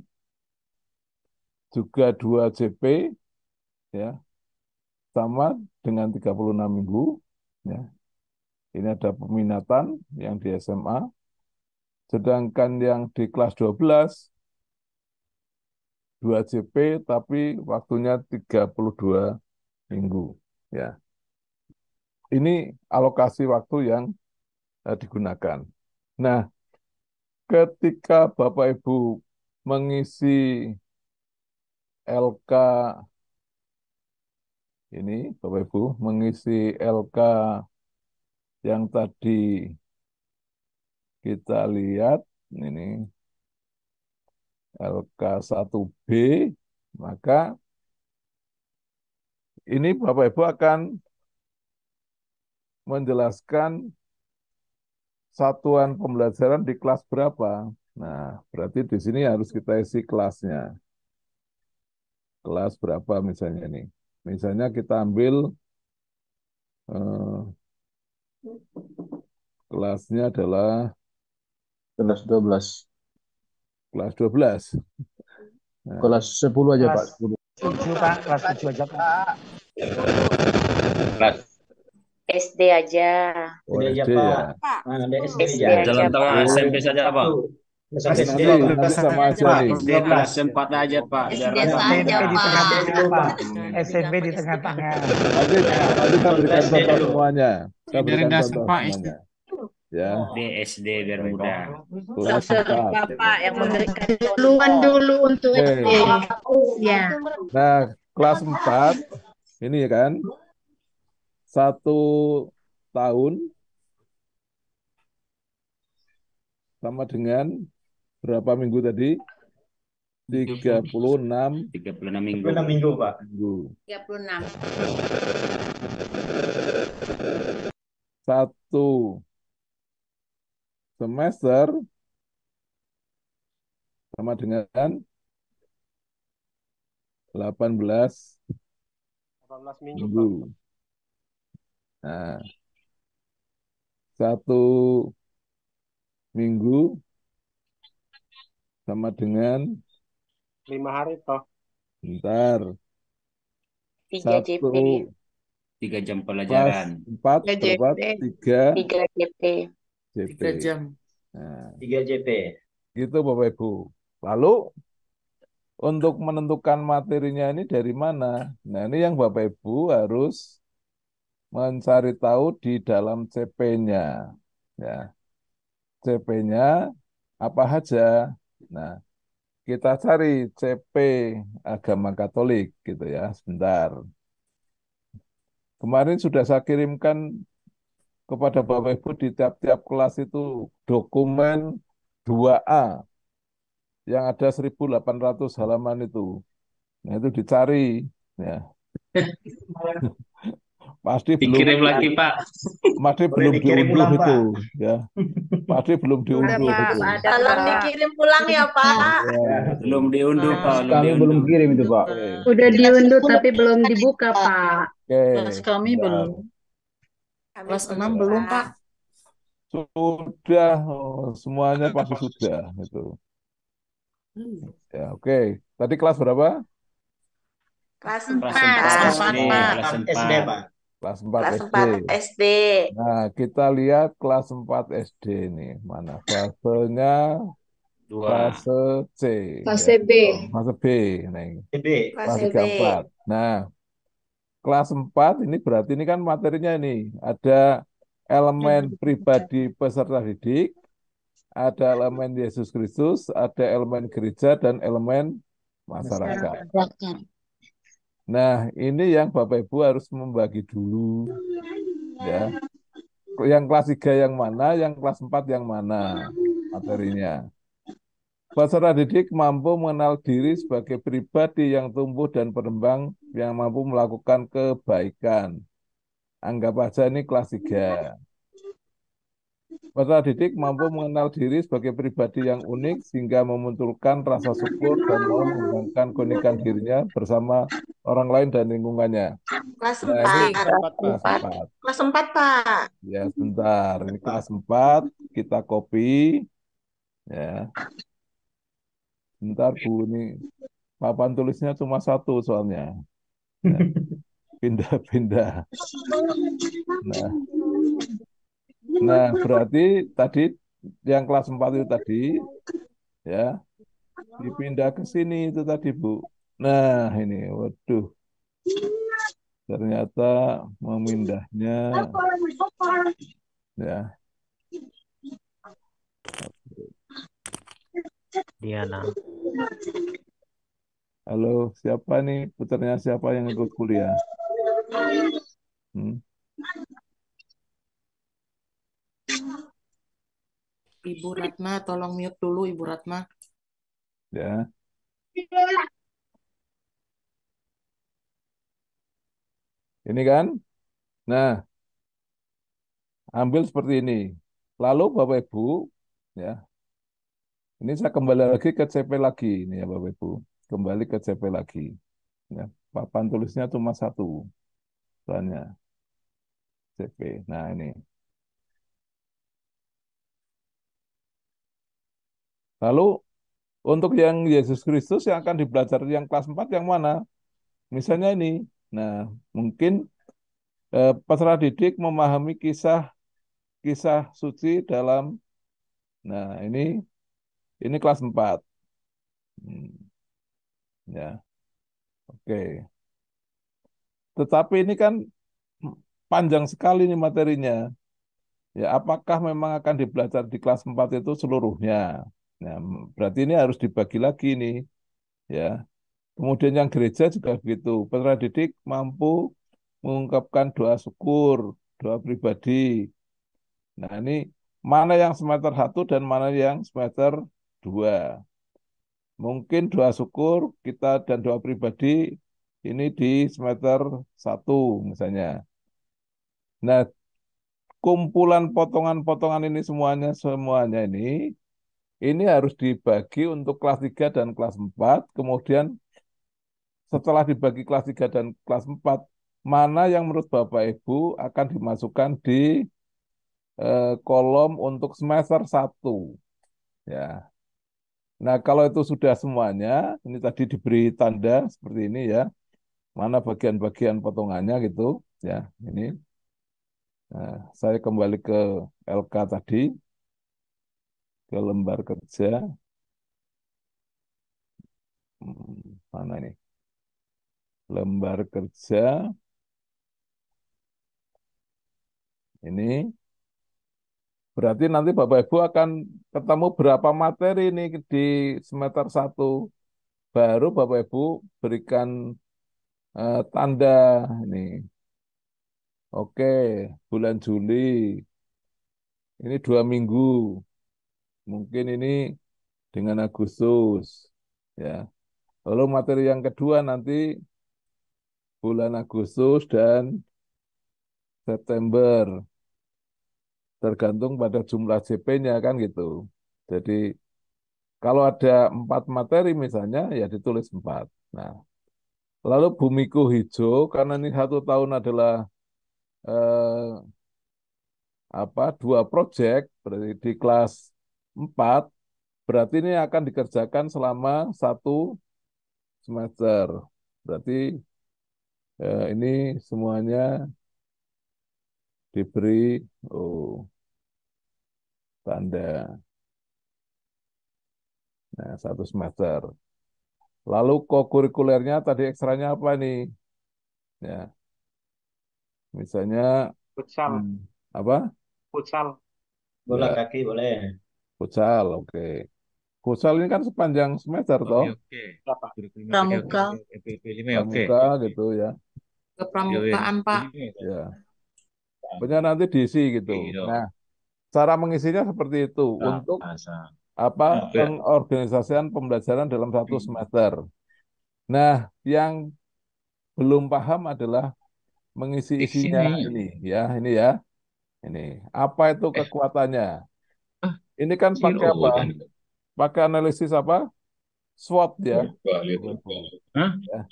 juga 2 JP ya. Sama dengan 36 minggu ya. Ini ada peminatan yang di SMA Sedangkan yang di kelas 12 2 JP tapi waktunya 32 minggu ya. Ini alokasi waktu yang eh, digunakan. Nah, ketika Bapak Ibu mengisi LK ini Bapak Ibu mengisi LK yang tadi kita lihat ini LK1B, maka ini Bapak Ibu akan menjelaskan satuan pembelajaran di kelas berapa. Nah, berarti di sini harus kita isi kelasnya. Kelas berapa misalnya ini Misalnya kita ambil eh, kelasnya adalah Kelas 12. Kelas 12. Nah. Kelas 10 aja, kelas Pak. 7, Pak. Kelas 7 aja, Pak. Kelas SD aja. SD aja, Pak. Nah, SD, aja. Jalan tengah SMP saja, Pak. SD sama aja SD kelas aja Pak. SMP di tengah-tengah SMP di tengah-tengah. Nanti kita berikan contoh semuanya. Kita berikan contoh semuanya ya. Oh. Di SD biar mudah. Sosok Bapak yang nah, memberikan duluan dulu untuk SD. Ya. Nah, kelas 4 ini ya kan satu tahun sama dengan berapa minggu tadi? 36 36 minggu. 36 minggu, Pak. Minggu. 36. Satu semester sama dengan 18 18 minggu. minggu. Nah, satu minggu sama dengan lima hari toh. Bentar. Tiga satu, JP. Tiga jam pelajaran. Empat, empat, Tiga. Tiga JP. JP. Tiga jam. Nah. Tiga JP. Gitu Bapak Ibu. Lalu untuk menentukan materinya ini dari mana? Nah ini yang Bapak Ibu harus mencari tahu di dalam CP-nya. Ya. CP-nya apa saja. Nah, kita cari CP agama Katolik gitu ya, sebentar. Kemarin sudah saya kirimkan kepada Bapak Ibu di tiap-tiap kelas itu dokumen 2A yang ada 1800 halaman itu. Nah, itu dicari ya. Pasti dikirim lagi, Pak. Pasti belum dikirim diunduh pulang, itu, Pak. ya. Pasti belum diunduh Pak, itu. Belum dikirim pulang ya, Pak. Ya. Belum diunduh, Pak. Belum kami diunduh. belum kirim itu, Pak. Udah diunduh tapi belum dibuka, Pak. Okay. kami kami belum. Amin. Kelas 6 belum, Pak. Sudah, oh, semuanya pasti sudah gitu. Hmm. Ya, oke. Okay. Tadi kelas berapa? Kelas 4. Kelas 4, SD, Pak. Kelas 4 SD. SD. Nah, kita lihat kelas 4 SD ini Mana fasenya? Fase C. Fase ya. B. Fase B. Nah, B. Fase, fase B. Nah, kelas 4 ini berarti ini kan materinya ini ada elemen pribadi peserta didik, ada elemen Yesus Kristus, ada elemen gereja dan elemen masyarakat. Nah, ini yang Bapak Ibu harus membagi dulu ya. Yang kelas 3 yang mana, yang kelas 4 yang mana materinya. Peserta didik mampu mengenal diri sebagai pribadi yang tumbuh dan berkembang yang mampu melakukan kebaikan. Anggap aja ini kelas 3. Peserta didik mampu mengenal diri sebagai pribadi yang unik sehingga memunculkan rasa syukur dan mau mengembangkan keunikan dirinya bersama orang lain dan lingkungannya. Kelas nah, Kelas 4. Kelas 4, Pak. Ya, sebentar. Ini kelas 4. Kita copy. Ya bentar bu ini papan tulisnya cuma satu soalnya nah, pindah-pindah nah nah berarti tadi yang kelas 4 itu tadi ya dipindah ke sini itu tadi bu nah ini waduh ternyata memindahnya ya Diana. Halo, siapa nih puternya siapa yang ikut kuliah? Hmm? Ibu Ratna, tolong mute dulu Ibu Ratna. Ya. Ini kan? Nah, ambil seperti ini. Lalu Bapak Ibu, ya, ini saya kembali lagi ke CP lagi ini ya Bapak Ibu. Kembali ke CP lagi. Ya, papan tulisnya cuma satu. Soalnya CP. Nah, ini. Lalu untuk yang Yesus Kristus yang akan dibelajar yang kelas 4 yang mana? Misalnya ini. Nah, mungkin eh, peserta didik memahami kisah kisah suci dalam Nah, ini ini kelas 4. Hmm. Ya. Oke. Tetapi ini kan panjang sekali nih materinya. Ya, apakah memang akan dibelajar di kelas 4 itu seluruhnya? Nah, berarti ini harus dibagi lagi nih. Ya. Kemudian yang gereja juga begitu. Petra didik mampu mengungkapkan doa syukur, doa pribadi. Nah, ini mana yang semester 1 dan mana yang semester dua. Mungkin doa syukur kita dan doa pribadi ini di semester satu misalnya. Nah, kumpulan potongan-potongan ini semuanya semuanya ini ini harus dibagi untuk kelas 3 dan kelas 4, kemudian setelah dibagi kelas 3 dan kelas 4, mana yang menurut Bapak Ibu akan dimasukkan di eh, kolom untuk semester 1. Ya. Nah, kalau itu sudah semuanya, ini tadi diberi tanda seperti ini ya. Mana bagian-bagian potongannya gitu ya. Ini. Nah, saya kembali ke LK tadi ke lembar kerja. Hmm, mana ini? Lembar kerja. Ini Berarti nanti Bapak Ibu akan ketemu berapa materi ini di semester 1. Baru Bapak Ibu berikan uh, tanda ini. Oke, bulan Juli. Ini dua minggu. Mungkin ini dengan Agustus. Ya. Lalu materi yang kedua nanti bulan Agustus dan September tergantung pada jumlah CP-nya kan gitu. Jadi kalau ada empat materi misalnya ya ditulis empat. Nah, lalu bumiku hijau karena ini satu tahun adalah eh, apa dua proyek berarti di kelas empat berarti ini akan dikerjakan selama satu semester. Berarti eh, ini semuanya diberi oh tanda. Nah, satu semester. Lalu kokurikulernya tadi ekstranya apa nih? Ya. Misalnya futsal. Hmm, apa? Futsal. Bola ya. kaki boleh. Futsal, oke. Okay. Futsal ini kan sepanjang semester toh. Oke, ya, oke. Pramuka. Pramuka gitu ya. Kepramukaan, iya, iya. Pak. Iya. Ya. Pokoknya nanti diisi gitu. Nah, cara mengisinya seperti itu nah, untuk nah, apa nah, pengorganisasian pembelajaran dalam satu hmm. semester. Nah, yang belum paham adalah mengisi isinya ini ya, ini ya. Ini apa itu eh. kekuatannya? Eh. Ini kan pakai apa? Kan? Pakai analisis apa? SWOT ya. Ya.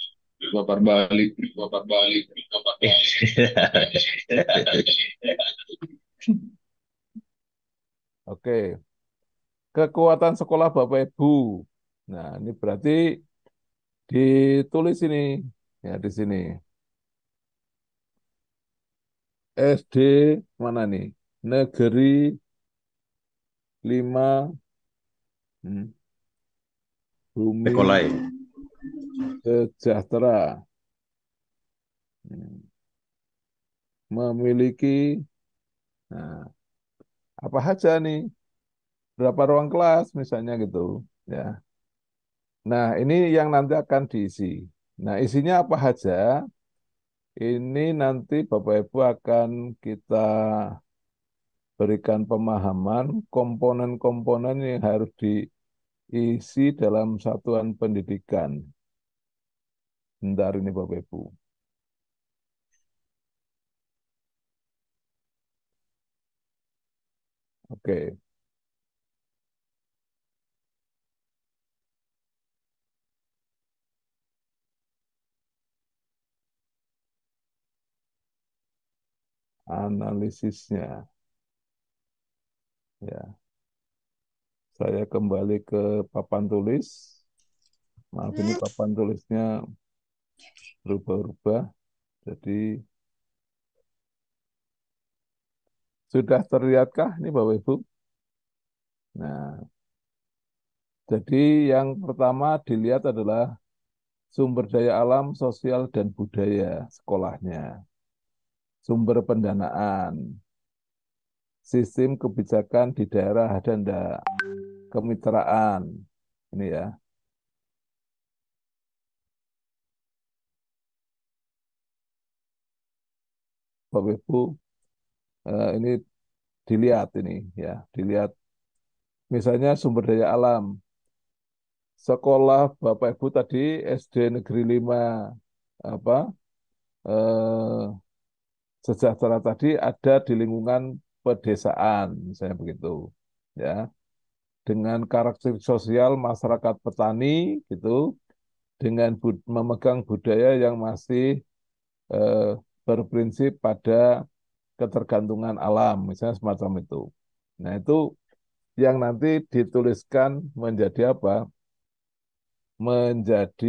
Bapak balik, bapak balik, bapak balik. Oke. Kekuatan sekolah Bapak Ibu. Nah, ini berarti ditulis ini ya di sini. SD mana nih? Negeri 5 hmm, Bumi Nikolai. Sejahtera. Hmm, memiliki nah, apa aja nih berapa ruang kelas misalnya gitu ya nah ini yang nanti akan diisi nah isinya apa aja ini nanti bapak ibu akan kita berikan pemahaman komponen-komponen yang harus diisi dalam satuan pendidikan. Bentar ini Bapak Ibu. Oke. Analisisnya. Ya. Saya kembali ke papan tulis. Maaf ini hmm. papan tulisnya berubah-ubah. Jadi Sudah terlihatkah ini Bapak Ibu? Nah, jadi yang pertama dilihat adalah sumber daya alam, sosial, dan budaya sekolahnya. Sumber pendanaan, sistem kebijakan di daerah dan enggak, kemitraan, ini ya, Bapak Ibu uh, ini dilihat ini ya dilihat misalnya sumber daya alam sekolah bapak ibu tadi SD negeri 5 apa eh, sejahtera tadi ada di lingkungan pedesaan misalnya begitu ya dengan karakter sosial masyarakat petani gitu dengan bud memegang budaya yang masih eh, berprinsip pada ketergantungan alam, misalnya semacam itu. Nah itu yang nanti dituliskan menjadi apa? Menjadi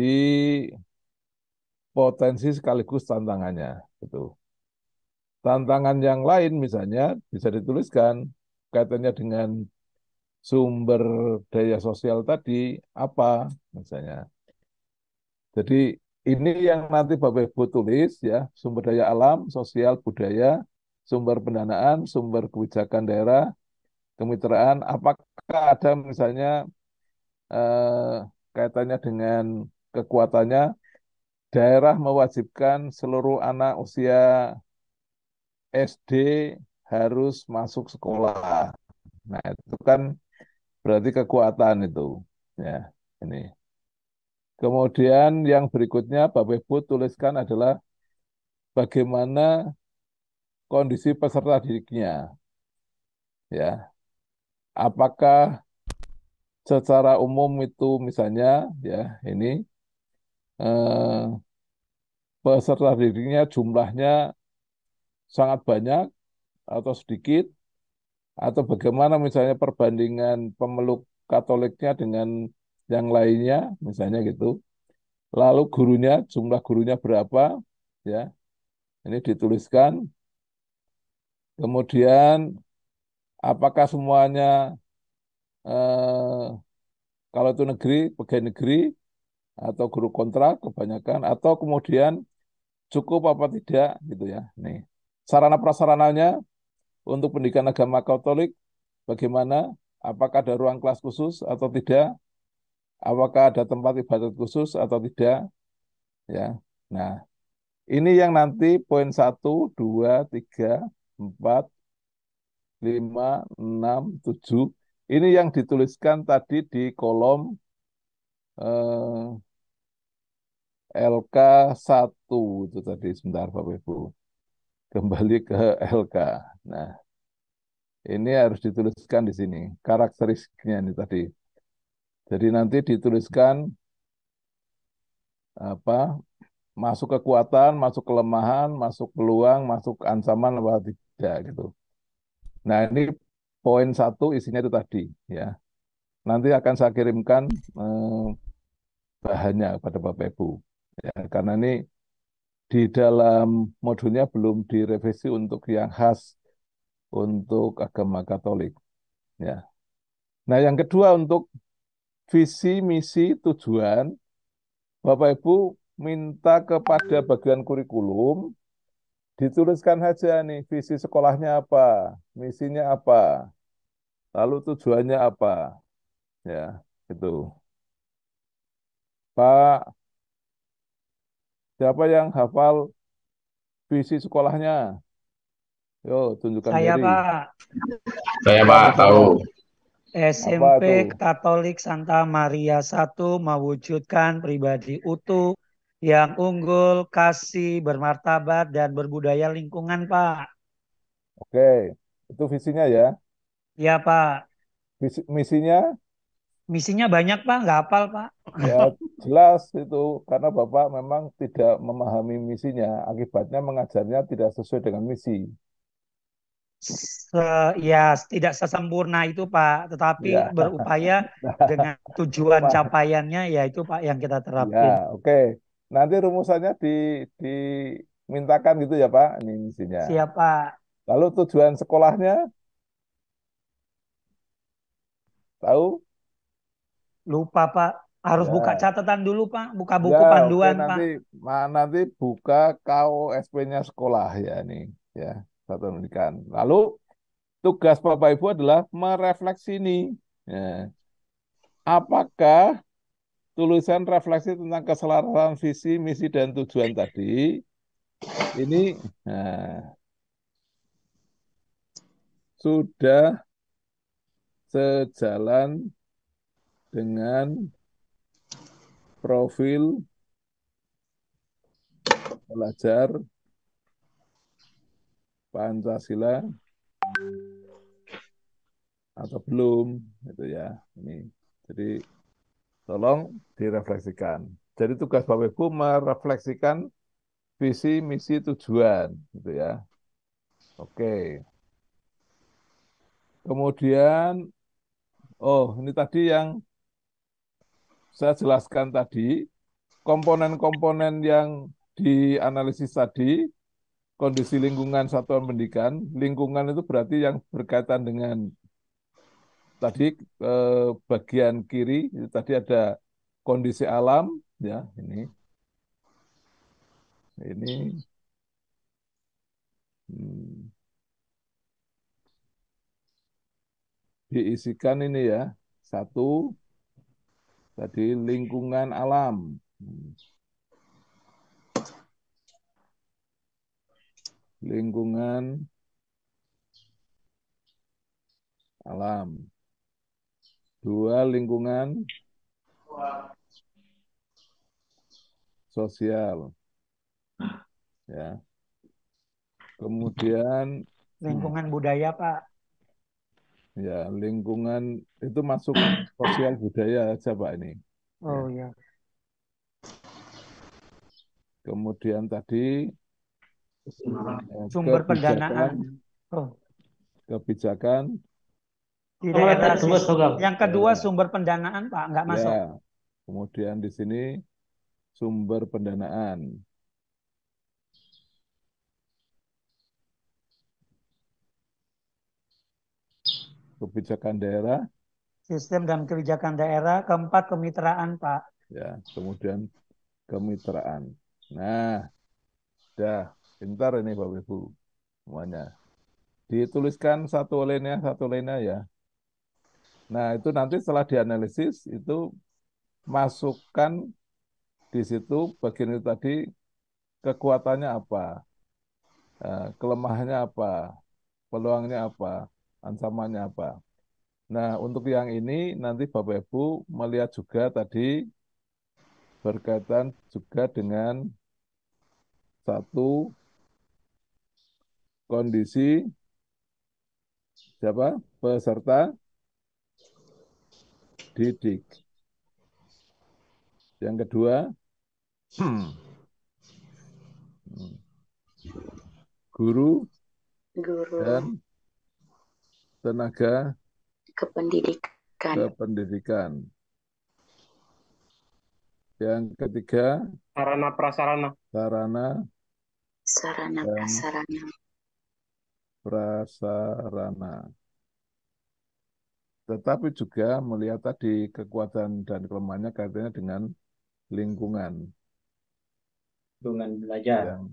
potensi sekaligus tantangannya. Gitu. Tantangan yang lain misalnya bisa dituliskan kaitannya dengan sumber daya sosial tadi apa misalnya. Jadi ini yang nanti Bapak Ibu tulis ya, sumber daya alam, sosial, budaya, sumber pendanaan, sumber kebijakan daerah, kemitraan. Apakah ada misalnya eh, kaitannya dengan kekuatannya daerah mewajibkan seluruh anak usia SD harus masuk sekolah. Nah, itu kan berarti kekuatan itu. Ya, ini. Kemudian yang berikutnya Bapak Ibu tuliskan adalah bagaimana kondisi peserta didiknya. Ya. Apakah secara umum itu misalnya ya ini eh, peserta didiknya jumlahnya sangat banyak atau sedikit atau bagaimana misalnya perbandingan pemeluk Katoliknya dengan yang lainnya misalnya gitu. Lalu gurunya jumlah gurunya berapa ya. Ini dituliskan Kemudian apakah semuanya eh, kalau itu negeri, pegawai negeri atau guru kontrak kebanyakan atau kemudian cukup apa tidak gitu ya. Nih, sarana prasarananya untuk pendidikan agama Katolik bagaimana? Apakah ada ruang kelas khusus atau tidak? Apakah ada tempat ibadat khusus atau tidak? Ya. Nah, ini yang nanti poin 1, 2, 3, empat, lima, enam, tujuh. Ini yang dituliskan tadi di kolom eh, LK1 itu tadi sebentar Bapak Ibu. Kembali ke LK. Nah, ini harus dituliskan di sini karakteristiknya ini tadi. Jadi nanti dituliskan apa masuk kekuatan, masuk kelemahan, masuk peluang, masuk ancaman apa tidak gitu. Nah ini poin satu isinya itu tadi ya. Nanti akan saya kirimkan eh, bahannya kepada Bapak Ibu ya karena ini di dalam modulnya belum direvisi untuk yang khas untuk agama Katolik ya. Nah yang kedua untuk visi misi tujuan Bapak Ibu minta kepada bagian kurikulum dituliskan saja nih visi sekolahnya apa, misinya apa, lalu tujuannya apa, ya itu. Pak, siapa yang hafal visi sekolahnya? Yo, tunjukkan Saya, diri. Pak. Saya, Pak, tahu. SMP Katolik Santa Maria 1 mewujudkan pribadi utuh yang unggul, kasih, bermartabat, dan berbudaya lingkungan, Pak. Oke, itu visinya ya? Iya, Pak. Vis misinya? Misinya banyak, Pak. Nggak hafal, Pak. Ya, jelas itu. Karena Bapak memang tidak memahami misinya. Akibatnya mengajarnya tidak sesuai dengan misi. Se ya, tidak sesempurna itu, Pak. Tetapi ya. berupaya dengan tujuan capaiannya, yaitu Pak, yang kita terapkan. Ya, oke nanti rumusannya di dimintakan gitu ya Pak ini misinya. Siapa? Lalu tujuan sekolahnya tahu? Lupa Pak. Harus ya. buka catatan dulu Pak, buka buku ya, panduan oke, nanti, Pak. nanti buka KOSP-nya sekolah ya ini, ya satu pendidikan. Lalu tugas Bapak Ibu adalah merefleksi ini. Ya. Apakah tulisan refleksi tentang keselarasan visi, misi dan tujuan tadi ini nah, sudah sejalan dengan profil pelajar Pancasila atau belum gitu ya ini jadi Tolong direfleksikan. Jadi tugas Bapak Ibu merefleksikan visi, misi, tujuan, gitu ya. Oke. Kemudian, oh ini tadi yang saya jelaskan tadi, komponen-komponen yang dianalisis tadi, kondisi lingkungan satuan pendidikan, lingkungan itu berarti yang berkaitan dengan tadi eh, bagian kiri itu tadi ada kondisi alam ya ini ini hmm. diisikan ini ya satu tadi lingkungan alam hmm. lingkungan alam dua lingkungan sosial ya kemudian lingkungan budaya pak ya lingkungan itu masuk sosial budaya aja pak ini oh ya kemudian tadi sumber pendanaan oh. kebijakan tidak yang kedua iya. sumber pendanaan Pak nggak iya. masuk. Ya. Kemudian di sini sumber pendanaan. Kebijakan daerah. Sistem dan kebijakan daerah. Keempat kemitraan Pak. Ya, kemudian kemitraan. Nah, dah pintar ini Bapak Ibu semuanya. Dituliskan satu lainnya, satu lainnya ya. Nah, itu nanti setelah dianalisis itu masukkan di situ bagian itu tadi kekuatannya apa, eh, kelemahannya apa, peluangnya apa, ancamannya apa. Nah, untuk yang ini nanti Bapak Ibu melihat juga tadi berkaitan juga dengan satu kondisi siapa peserta didik. Yang kedua, hmm. hmm. guru, guru dan tenaga kependidikan. Kependidikan. Yang ketiga, sarana prasarana. Sarana. Sarana prasarana. Prasarana tetapi juga melihat tadi kekuatan dan kelemahannya kaitannya dengan lingkungan. Lingkungan belajar. Yang,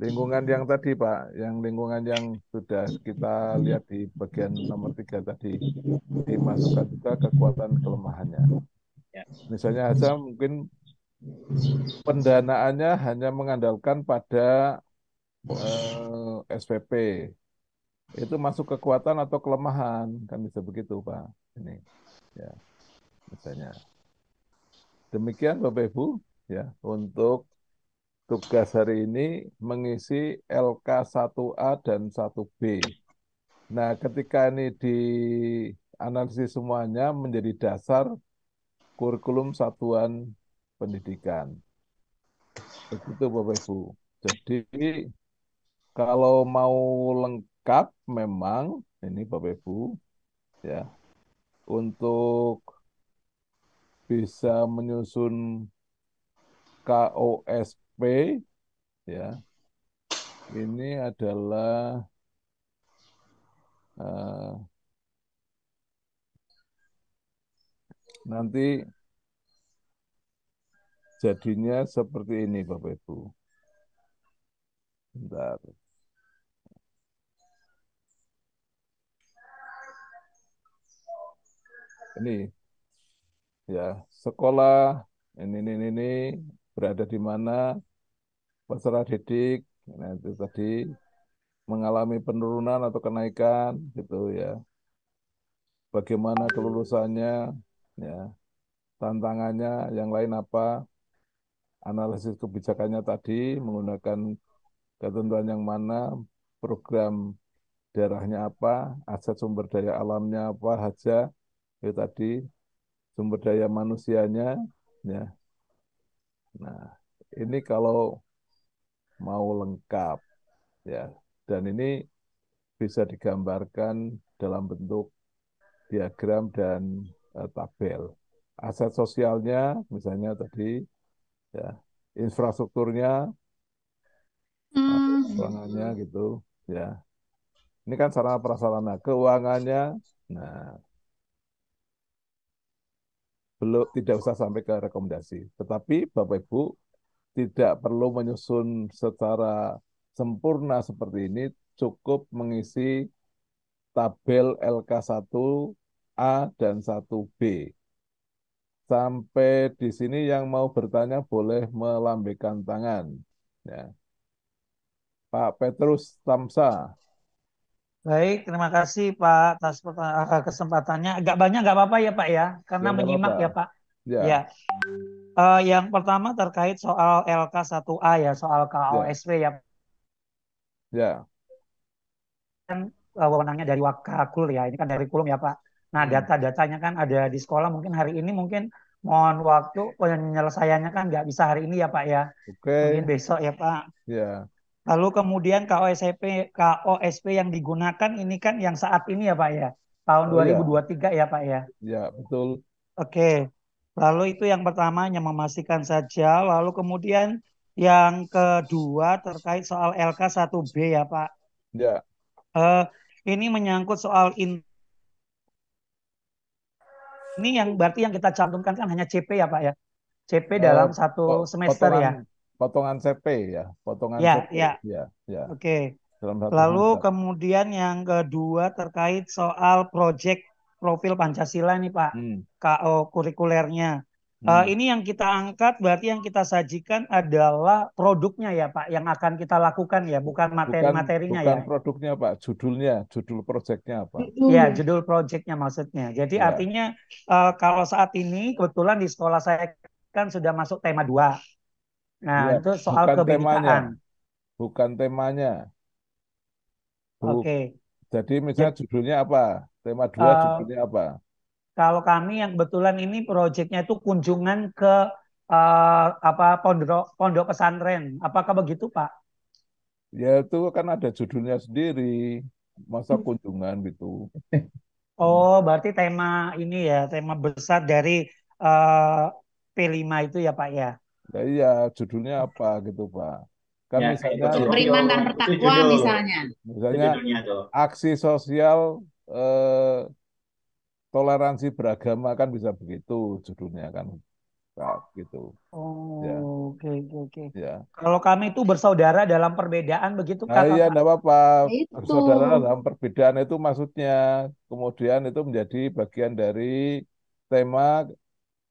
lingkungan yang tadi Pak, yang lingkungan yang sudah kita lihat di bagian nomor tiga tadi, dimasukkan juga kekuatan kelemahannya. Ya. Misalnya saja mungkin pendanaannya hanya mengandalkan pada eh, SPP itu masuk kekuatan atau kelemahan kan bisa begitu pak ini ya misalnya demikian bapak ibu ya untuk tugas hari ini mengisi LK 1A dan 1B. Nah, ketika ini dianalisis semuanya menjadi dasar kurikulum satuan pendidikan. Begitu Bapak Ibu. Jadi kalau mau lengkap Kap memang ini Bapak Ibu ya untuk bisa menyusun KOSP ya ini adalah uh, nanti jadinya seperti ini Bapak Ibu. Bentar. ini ya sekolah ini ini ini, berada di mana peserta didik nah itu tadi mengalami penurunan atau kenaikan gitu ya bagaimana kelulusannya ya tantangannya yang lain apa analisis kebijakannya tadi menggunakan ketentuan yang mana program daerahnya apa aset sumber daya alamnya apa saja itu ya, tadi sumber daya manusianya ya nah ini kalau mau lengkap ya dan ini bisa digambarkan dalam bentuk diagram dan uh, tabel aset sosialnya misalnya tadi ya infrastrukturnya hmm. keuangannya gitu ya ini kan sarana prasarana keuangannya nah belum tidak usah sampai ke rekomendasi. Tetapi Bapak Ibu tidak perlu menyusun secara sempurna seperti ini, cukup mengisi tabel LK1A dan 1B. Sampai di sini yang mau bertanya boleh melambaikan tangan. Ya. Pak Petrus Tamsa, Baik, terima kasih Pak atas kesempatannya. Agak banyak nggak apa-apa ya Pak ya, karena ya, menyimak apa ya Pak. Ya. ya. Uh, yang pertama terkait soal LK1A ya, soal KOSW ya. Ya. ya. Kan uh, wewenangnya dari Wakakul ya, ini kan dari kulum ya Pak. Nah hmm. data-datanya kan ada di sekolah, mungkin hari ini mungkin mohon waktu penyelesaiannya kan nggak bisa hari ini ya Pak ya. Oke. Okay. Mungkin besok ya Pak. Ya. Lalu kemudian KOSP KOSP yang digunakan ini kan yang saat ini ya Pak ya, tahun oh, 2023 ya. ya Pak ya. Ya, betul. Oke. Lalu itu yang pertama yang memastikan saja, lalu kemudian yang kedua terkait soal LK1B ya Pak. Ya. Uh, ini menyangkut soal in ini yang berarti yang kita cantumkan kan hanya CP ya Pak ya. CP dalam uh, satu semester ya? kotoran, ya potongan CP ya, potongan ya, CP. Ya, ya. ya. Oke. Okay. Lalu masa. kemudian yang kedua terkait soal proyek profil Pancasila nih Pak, hmm. KO kurikulernya. Hmm. Uh, ini yang kita angkat berarti yang kita sajikan adalah produknya ya Pak, yang akan kita lakukan ya, bukan materi-materinya bukan, ya. Bukan produknya Pak, judulnya, judul proyeknya apa? Iya, judul ya, proyeknya maksudnya. Jadi ya. artinya uh, kalau saat ini kebetulan di sekolah saya kan sudah masuk tema dua Nah, ya, itu soal bukan temanya, bukan temanya. Bu, Oke. Jadi misalnya judulnya apa? Tema dua uh, judulnya apa? Kalau kami yang kebetulan ini proyeknya itu kunjungan ke uh, apa pondok pondok pesantren. Apakah begitu, Pak? Ya itu kan ada judulnya sendiri. Masa hmm. kunjungan gitu. Oh, berarti tema ini ya, tema besar dari uh, eh, P5 itu ya, Pak ya? Ya, iya, judulnya apa gitu, Pak. Kan ya, misalnya beriman dan bertakwa misalnya. Misalnya aksi sosial eh, toleransi beragama kan bisa begitu judulnya kan. Nah, gitu. Oh, ya. oke oke oke. Ya. Kalau kami itu bersaudara dalam perbedaan begitu nah, Iya, enggak apa-apa. Nah, bersaudara dalam perbedaan itu maksudnya kemudian itu menjadi bagian dari tema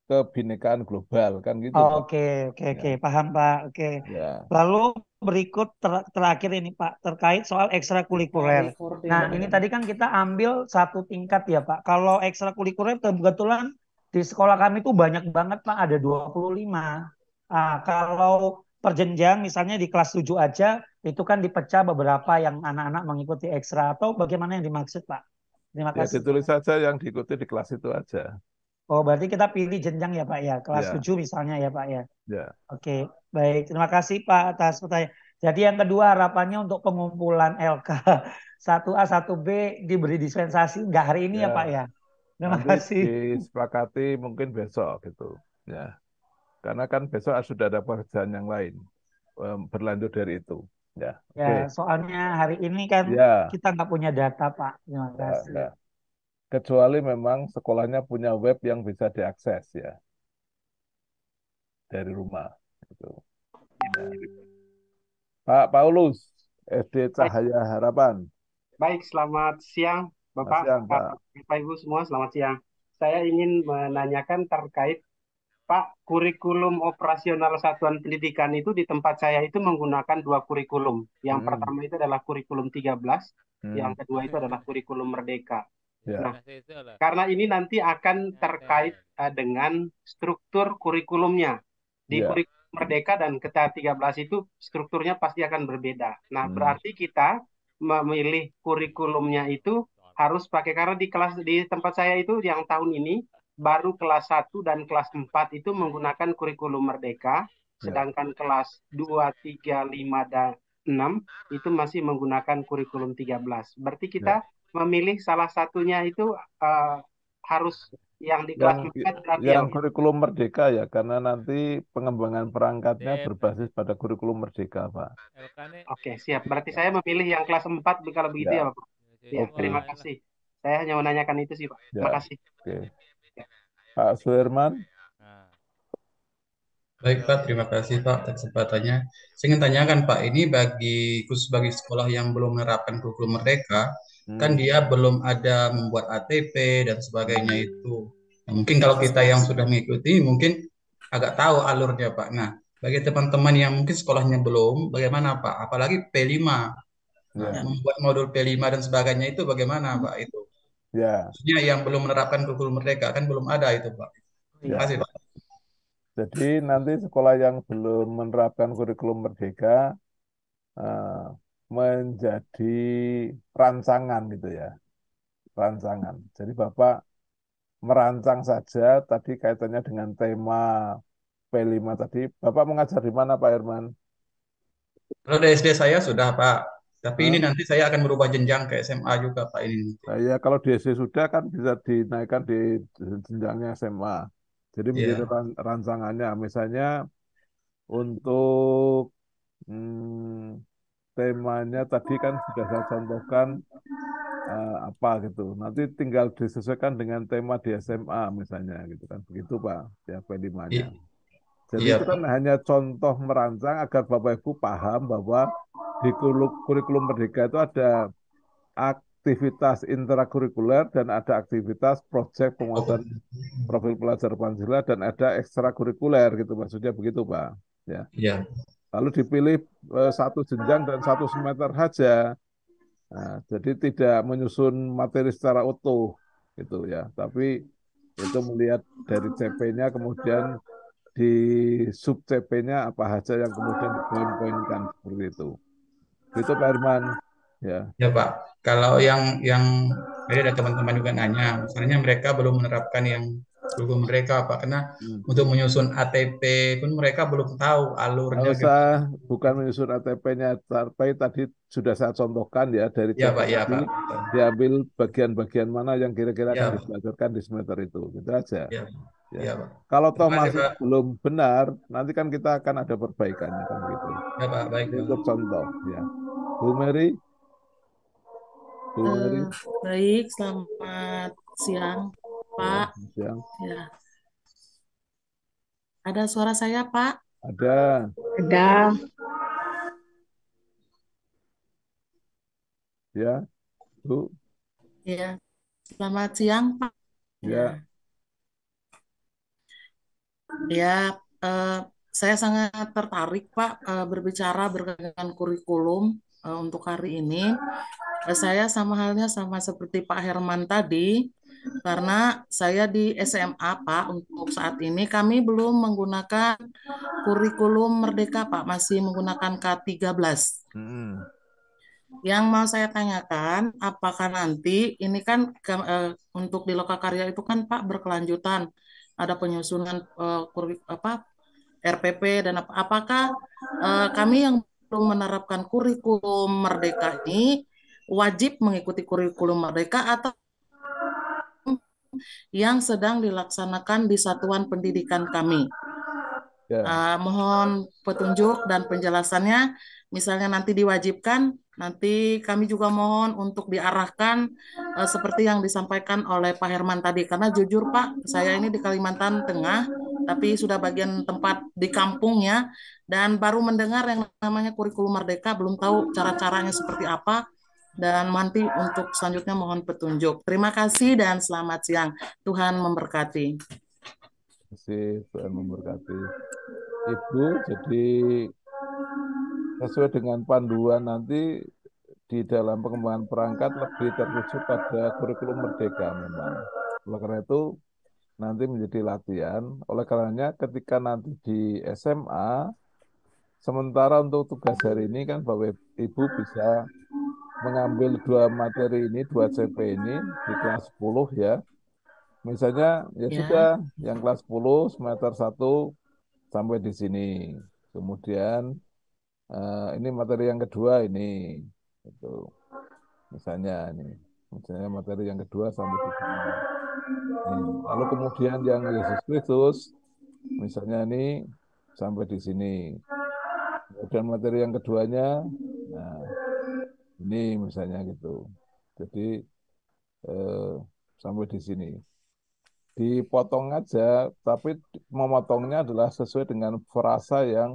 kebinekaan global kan gitu. Oh, oke oke ya. oke paham Pak. Oke. Okay. Ya. Lalu berikut ter terakhir ini Pak terkait soal ekstrakurikuler. Nah ini tadi kan kita ambil satu tingkat ya Pak. Kalau ekstrakurikuler kebetulan di sekolah kami itu banyak banget Pak ada 25. Ah, kalau perjenjang misalnya di kelas 7 aja itu kan dipecah beberapa yang anak-anak mengikuti ekstra atau bagaimana yang dimaksud Pak? Terima ya, kasih. Ya, ditulis saja yang diikuti di kelas itu aja. Oh, berarti kita pilih jenjang ya, Pak ya. Kelas yeah. 7 misalnya ya, Pak ya. Yeah. Oke, okay. baik. Terima kasih Pak atas pertanyaan. Jadi yang kedua harapannya untuk pengumpulan LK 1A 1B diberi dispensasi enggak hari ini yeah. ya, Pak ya. Terima Nanti kasih. Disepakati mungkin besok gitu, ya. Karena kan besok sudah ada pekerjaan yang lain berlanjut dari itu. Ya, ya okay. soalnya hari ini kan ya. kita nggak punya data, Pak. Terima ya, kasih. Ya, ya kecuali memang sekolahnya punya web yang bisa diakses ya dari rumah. Gitu. Nah. Pak Paulus, SD Cahaya Harapan. Baik, selamat siang Bapak, selamat siang, Pak. Bapak Ibu semua, selamat siang. Saya ingin menanyakan terkait Pak, kurikulum operasional satuan pendidikan itu di tempat saya itu menggunakan dua kurikulum. Yang hmm. pertama itu adalah kurikulum 13, hmm. yang kedua itu adalah kurikulum merdeka. Ya. Nah, nah karena ini nanti akan terkait uh, dengan struktur kurikulumnya. Di ya. kurikulum Merdeka dan Keta 13 itu strukturnya pasti akan berbeda. Nah, hmm. berarti kita memilih kurikulumnya itu harus pakai karena di kelas di tempat saya itu yang tahun ini baru kelas 1 dan kelas 4 itu menggunakan kurikulum Merdeka, ya. sedangkan ya. kelas 2, 3, 5 dan 6 itu masih menggunakan kurikulum 13. Berarti kita ya memilih salah satunya itu uh, harus yang di kelas yang, yang, yang kurikulum merdeka ya karena nanti pengembangan perangkatnya berbasis pada kurikulum merdeka pak. Oke siap berarti ya. saya memilih yang kelas 4 kalau begitu ya, ya pak. Ya, Terima kasih. Saya hanya menanyakan itu sih pak. Ya. Terima kasih. Okay. Pak Suherman. Ya. Baik Pak, terima kasih Pak atas kesempatannya. Saya ingin tanyakan Pak, ini bagi khusus bagi sekolah yang belum menerapkan kurikulum mereka, Kan hmm. kan dia belum ada membuat ATP dan sebagainya itu. Nah, mungkin kalau kita yang sudah mengikuti mungkin agak tahu alurnya Pak. Nah, bagi teman-teman yang mungkin sekolahnya belum, bagaimana Pak? Apalagi P5, ya. membuat modul P5 dan sebagainya itu bagaimana hmm. Pak itu? Ya. Maksudnya yang belum menerapkan kurikulum mereka kan belum ada itu Pak. Terima ya. kasih Pak. Jadi nanti sekolah yang belum menerapkan kurikulum merdeka, eh, menjadi rancangan gitu ya. Rancangan. Jadi Bapak merancang saja tadi kaitannya dengan tema P5 tadi. Bapak mengajar di mana Pak Herman? Kalau di SD saya sudah Pak. Tapi ini nanti saya akan merubah jenjang ke SMA juga Pak ini. Saya nah, ya kalau di SD sudah kan bisa dinaikkan di jenjangnya SMA. Jadi yeah. menjadi rancangannya. Misalnya untuk hmm, temanya tadi kan sudah saya contohkan uh, apa gitu. Nanti tinggal disesuaikan dengan tema di SMA misalnya gitu kan. Begitu Pak, ya P5-nya. Iya. Jadi iya, itu kan hanya contoh merancang agar Bapak Ibu paham bahwa di kurikulum merdeka itu ada aktivitas intrakurikuler dan ada aktivitas proyek penguatan oh. profil pelajar Pancasila dan ada ekstrakurikuler gitu maksudnya begitu Pak. Ya. Iya lalu dipilih eh, satu jenjang dan satu semester saja. Nah, jadi tidak menyusun materi secara utuh gitu ya, tapi itu melihat dari CP-nya kemudian di sub CP-nya apa saja yang kemudian dipoin-poinkan seperti itu. Itu Pak Herman. Ya. ya Pak, kalau yang yang ada teman-teman juga nanya, misalnya mereka belum menerapkan yang dukung mereka Pak karena hmm. untuk menyusun ATP pun mereka belum tahu alurnya. Nggak gitu. bukan menyusun ATP-nya, tapi tadi sudah saya contohkan ya dari ya, Pak, ya, Pak. diambil bagian-bagian mana yang kira-kira ya, akan iya, Pak. di semester itu, gitu aja. Iya, ya. Ya. Ya, Pak. Kalau toh masih Pak. belum benar, nanti kan kita akan ada perbaikannya kan gitu. Ya Pak, baik. untuk contoh ya. Bu Mary, Bu eh, Mary. Uh, baik, selamat siang. Pak. Ya. Ada suara saya, Pak? Ada. Ada. Ya, Bu. Ya. Selamat siang, Pak. Ya. Ya, eh, saya sangat tertarik, Pak, eh, berbicara berkaitan kurikulum eh, untuk hari ini. Eh, saya sama halnya sama seperti Pak Herman tadi, karena saya di SMA, Pak, untuk saat ini kami belum menggunakan kurikulum merdeka, Pak, masih menggunakan K13. Hmm. Yang mau saya tanyakan, apakah nanti ini kan ke, eh, untuk di loka karya itu kan Pak berkelanjutan, ada penyusunan eh, kurik, apa RPP dan ap apakah eh, kami yang belum menerapkan kurikulum merdeka ini wajib mengikuti kurikulum merdeka atau yang sedang dilaksanakan di satuan pendidikan kami. Yeah. Ya. Uh, mohon petunjuk dan penjelasannya, misalnya nanti diwajibkan, nanti kami juga mohon untuk diarahkan uh, seperti yang disampaikan oleh Pak Herman tadi. Karena jujur Pak, saya ini di Kalimantan Tengah, tapi sudah bagian tempat di kampungnya, dan baru mendengar yang namanya kurikulum merdeka, belum tahu cara-caranya seperti apa dan nanti untuk selanjutnya mohon petunjuk. Terima kasih dan selamat siang. Tuhan memberkati. Terima kasih, Tuhan memberkati. Ibu, jadi sesuai dengan panduan nanti di dalam pengembangan perangkat lebih terwujud pada kurikulum merdeka memang. Oleh karena itu nanti menjadi latihan. Oleh karenanya ketika nanti di SMA, sementara untuk tugas hari ini kan Bapak Ibu bisa mengambil dua materi ini, dua hmm. CP ini di kelas 10 ya. Misalnya ya, ya. sudah yang kelas 10 semester 1 sampai di sini. Kemudian uh, ini materi yang kedua ini itu misalnya ini misalnya materi yang kedua sampai di sini. Ini. Lalu kemudian yang Yesus Kristus misalnya ini sampai di sini. Kemudian materi yang keduanya ini misalnya gitu. Jadi eh, sampai di sini dipotong aja, tapi memotongnya adalah sesuai dengan frasa yang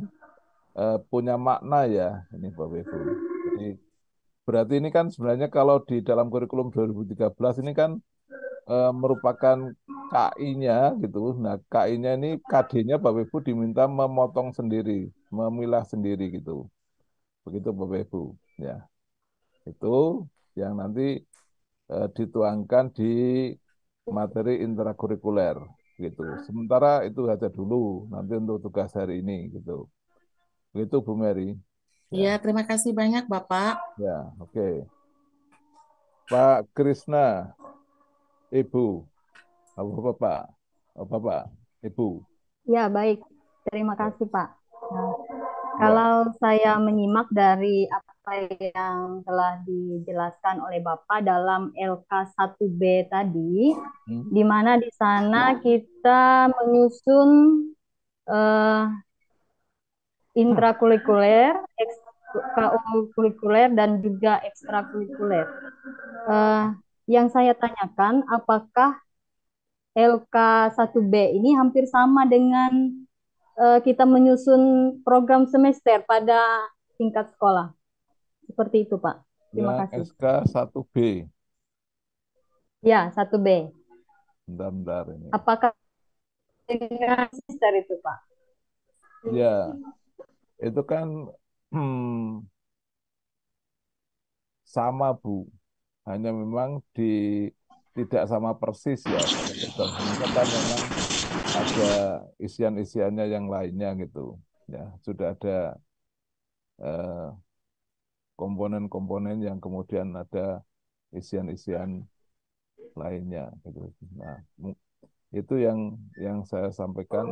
eh, punya makna ya ini Bapak Ibu. Jadi berarti ini kan sebenarnya kalau di dalam kurikulum 2013 ini kan eh, merupakan KI-nya gitu. Nah KI-nya ini KD-nya Bapak Ibu diminta memotong sendiri, memilah sendiri gitu. Begitu Bapak Ibu ya itu yang nanti eh, dituangkan di materi intrakurikuler gitu. Sementara itu saja dulu nanti untuk tugas hari ini gitu. Begitu Bu Mary. Iya, ya, terima kasih banyak Bapak. Ya, oke. Okay. Pak Krisna, Ibu, Apa Bapak, Bapak, Ibu. Ya, baik. Terima kasih Pak. Nah, ya. Kalau saya menyimak dari apa yang telah dijelaskan oleh Bapak dalam LK1B tadi, hmm. di mana di sana kita menyusun uh, intrakurikuler, ekstrakurikuler, dan juga ekstrakurikuler. Uh, yang saya tanyakan, apakah LK1B ini hampir sama dengan uh, kita menyusun program semester pada tingkat sekolah? Seperti itu, Pak. Terima nah, kasih. SK 1B. Ya, 1B. Bentar-bentar ini. Apakah dari itu, Pak? Ya, itu kan hmm, sama, Bu. Hanya memang di tidak sama persis ya. Dan memang ada isian-isiannya yang lainnya gitu. Ya, sudah ada eh, komponen-komponen yang kemudian ada isian-isian lainnya gitu. Nah, itu yang yang saya sampaikan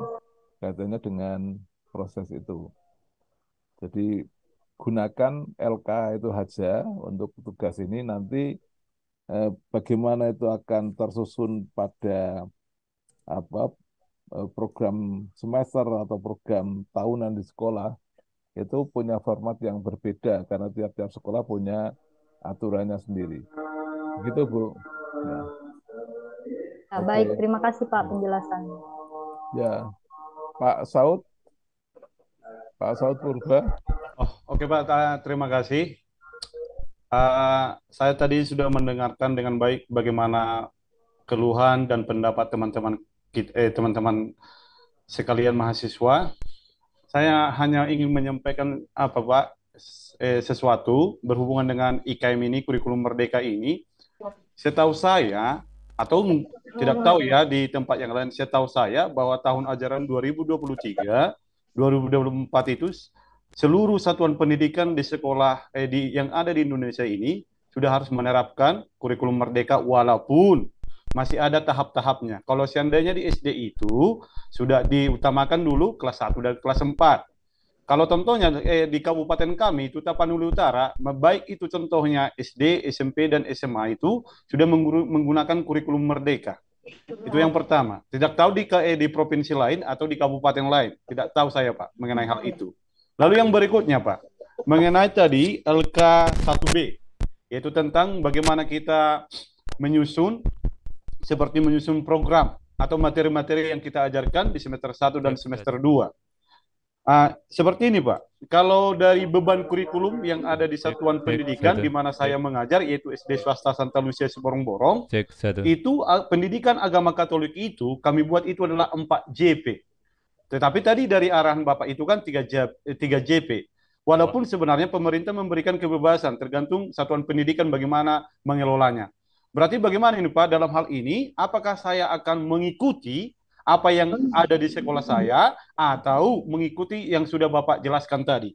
kaitannya dengan proses itu. Jadi gunakan LK itu saja untuk tugas ini nanti eh, bagaimana itu akan tersusun pada apa eh, program semester atau program tahunan di sekolah itu punya format yang berbeda karena tiap-tiap sekolah punya aturannya sendiri. Begitu, Bu. Ya. Nah, okay. Baik, terima kasih Pak hmm. penjelasannya. Ya. Pak Saud. Pak Saud Purba. Oh, oke okay, Pak, terima kasih. Uh, saya tadi sudah mendengarkan dengan baik bagaimana keluhan dan pendapat teman-teman eh, teman-teman sekalian mahasiswa. Saya hanya ingin menyampaikan apa Pak eh, sesuatu berhubungan dengan IKM ini kurikulum merdeka ini. Setahu saya atau tidak tahu ya di tempat yang lain, setahu saya bahwa tahun ajaran 2023 2024 itu seluruh satuan pendidikan di sekolah eh, di yang ada di Indonesia ini sudah harus menerapkan kurikulum merdeka walaupun masih ada tahap-tahapnya. Kalau seandainya di SD itu sudah diutamakan dulu kelas 1 dan kelas 4. Kalau contohnya eh, di kabupaten kami itu Tapanuli Utara, baik itu contohnya SD, SMP dan SMA itu sudah menggunakan kurikulum merdeka. Itu yang pertama. Tidak tahu di ke eh, di provinsi lain atau di kabupaten lain. Tidak tahu saya Pak mengenai hal itu. Lalu yang berikutnya Pak, mengenai tadi LK 1B yaitu tentang bagaimana kita menyusun seperti menyusun program atau materi-materi yang kita ajarkan di semester 1 dan iya, semester 2. Uh, ah, seperti ini Pak, kalau dari beban kurikulum yang ada di iya, satuan iya, pendidikan di mana saya mengajar yaitu SD swasta Santa Lucia Seborong borong itu pendidikan agama Katolik itu kami buat itu adalah 4 JP. Tetapi tadi dari arahan Bapak itu kan 3 3 JP. Walaupun sebenarnya pemerintah memberikan kebebasan tergantung satuan pendidikan bagaimana mengelolanya. Berarti bagaimana ini Pak dalam hal ini? Apakah saya akan mengikuti apa yang ada di sekolah saya atau mengikuti yang sudah Bapak jelaskan tadi?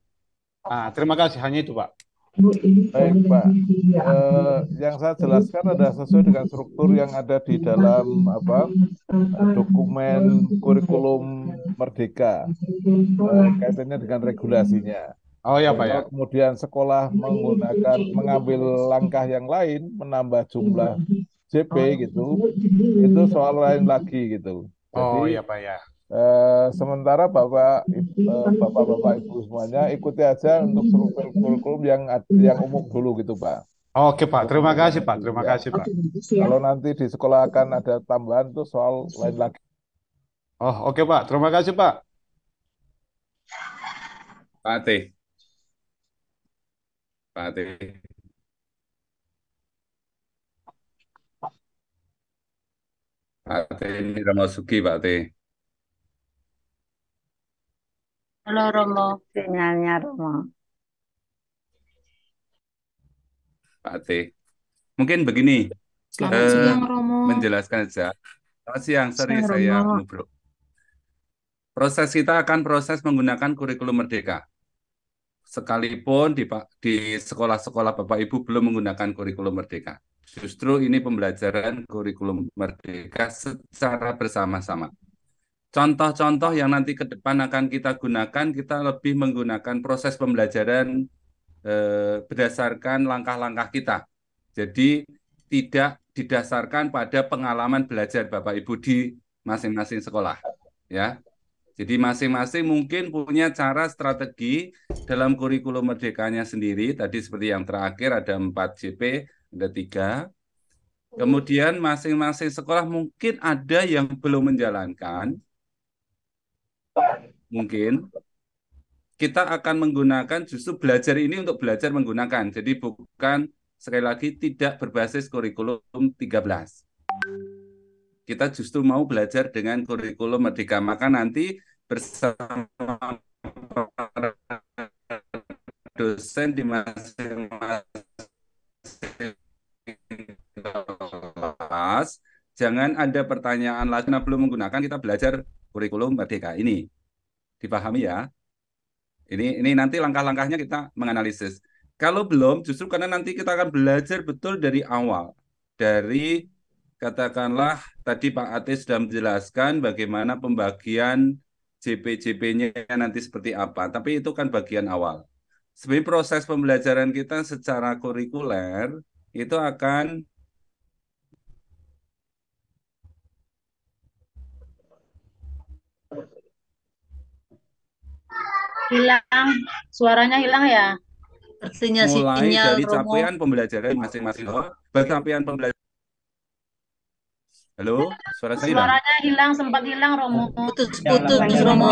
Nah, terima kasih hanya itu Pak. Baik Pak, eh, yang saya jelaskan ada sesuai dengan struktur yang ada di dalam apa dokumen kurikulum merdeka eh, kaitannya dengan regulasinya. Oh ya Pak ya. Kemudian sekolah menggunakan mengambil langkah yang lain, menambah jumlah iya, iya. JP oh, gitu, iya, itu soal lain lagi gitu. Oh, Jadi, oh ya Pak ya. Eh, sementara bapak eh, bapak bapak ibu semuanya ikuti aja untuk survei kurikulum yang yang umum dulu gitu Pak. Oke Pak, terima kasih Pak, terima ya. kasih Pak. Ya. Kalau nanti di sekolah akan ada tambahan tuh soal lain lagi. Oh oke Pak, terima kasih Pak. Pak Teh. Pak Pati Pak ini Romo Sugi, Pak Halo Romo, sinyalnya Romo. Pak Mungkin begini, Selamat eh, siang Romo. Menjelaskan saja. Selamat siang, sorry Selamat saya ngobrol. Proses kita akan proses menggunakan kurikulum merdeka sekalipun di, di sekolah-sekolah Bapak Ibu belum menggunakan kurikulum merdeka. Justru ini pembelajaran kurikulum merdeka secara bersama-sama. Contoh-contoh yang nanti ke depan akan kita gunakan, kita lebih menggunakan proses pembelajaran eh, berdasarkan langkah-langkah kita. Jadi tidak didasarkan pada pengalaman belajar Bapak Ibu di masing-masing sekolah, ya. Jadi masing-masing mungkin punya cara strategi dalam kurikulum merdekanya sendiri. Tadi seperti yang terakhir ada 4 JP, ada tiga. Kemudian masing-masing sekolah mungkin ada yang belum menjalankan. Mungkin kita akan menggunakan justru belajar ini untuk belajar menggunakan. Jadi bukan sekali lagi tidak berbasis kurikulum 13 kita justru mau belajar dengan kurikulum Merdeka. Maka nanti bersama para dosen di masing-masing kelas. Jangan ada pertanyaan lagi karena belum menggunakan kita belajar kurikulum Merdeka ini. Dipahami ya? Ini ini nanti langkah-langkahnya kita menganalisis. Kalau belum, justru karena nanti kita akan belajar betul dari awal. Dari katakanlah tadi Pak Ate sudah menjelaskan bagaimana pembagian JP-JP-nya nanti seperti apa. Tapi itu kan bagian awal. Sebenarnya proses pembelajaran kita secara kurikuler itu akan hilang suaranya hilang ya Artinya mulai sinyal dari capaian pembelajaran masing-masing oh, capaian pembelajaran Halo, suara saya hilang. Suaranya hilang, sempat hilang Romo. Putus-putus ya, Romo.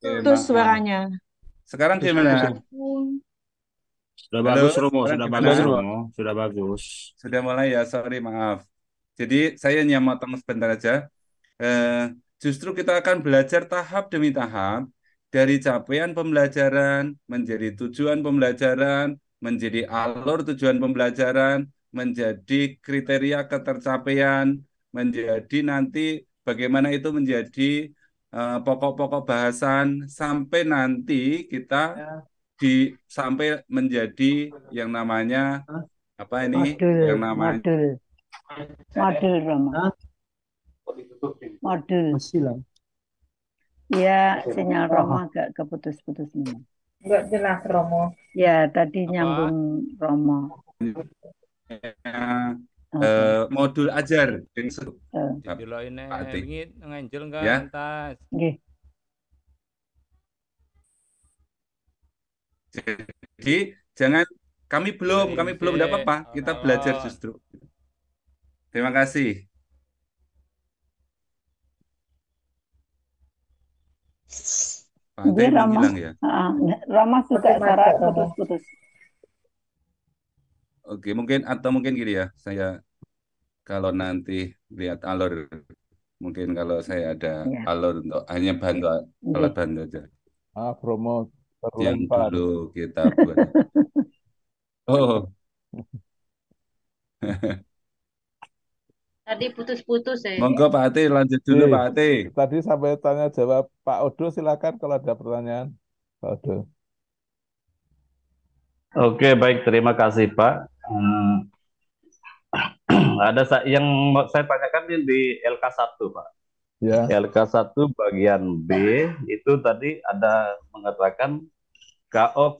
Putus suaranya. Sekarang gimana? Sudah Halo, bagus Romo, sudah bagus Romo, sudah bagus. Sudah mulai ya, sorry maaf. Jadi saya nyamotong sebentar aja. Eh, justru kita akan belajar tahap demi tahap dari capaian pembelajaran menjadi tujuan pembelajaran, menjadi alur tujuan pembelajaran, menjadi kriteria ketercapaian, menjadi nanti bagaimana itu menjadi eh, pokok-pokok uh, bahasan sampai nanti kita ya. di sampai menjadi yang namanya apa ini modul, yang namanya modul modul Rama. modul ya sinyal Romo agak keputus-putus nih enggak jelas Romo ya tadi nyambung Romo ya uh, modul ajar yang seru. Uh. ya? Jadi jangan kami belum, kami belum tidak apa-apa. Kita belajar justru. Terima kasih. Pantai hilang ya. Ah, Rama suka sarat putus-putus. Oke, mungkin atau mungkin gini ya, saya kalau nanti lihat alur, mungkin kalau saya ada ya. alur untuk hanya bantu, kalau iya. bantu aja. Ah, promo yang dulu kita buat. oh. Tadi putus-putus ya. Monggo Pak Ate lanjut dulu Pak Ate. Tadi sampai tanya jawab Pak Odo silakan kalau ada pertanyaan. Pak Odo. Oke, baik. Terima kasih, Pak. Hmm, ada yang saya tanyakan di LK1, Pak. Ya. LK1 bagian B itu tadi ada mengatakan KO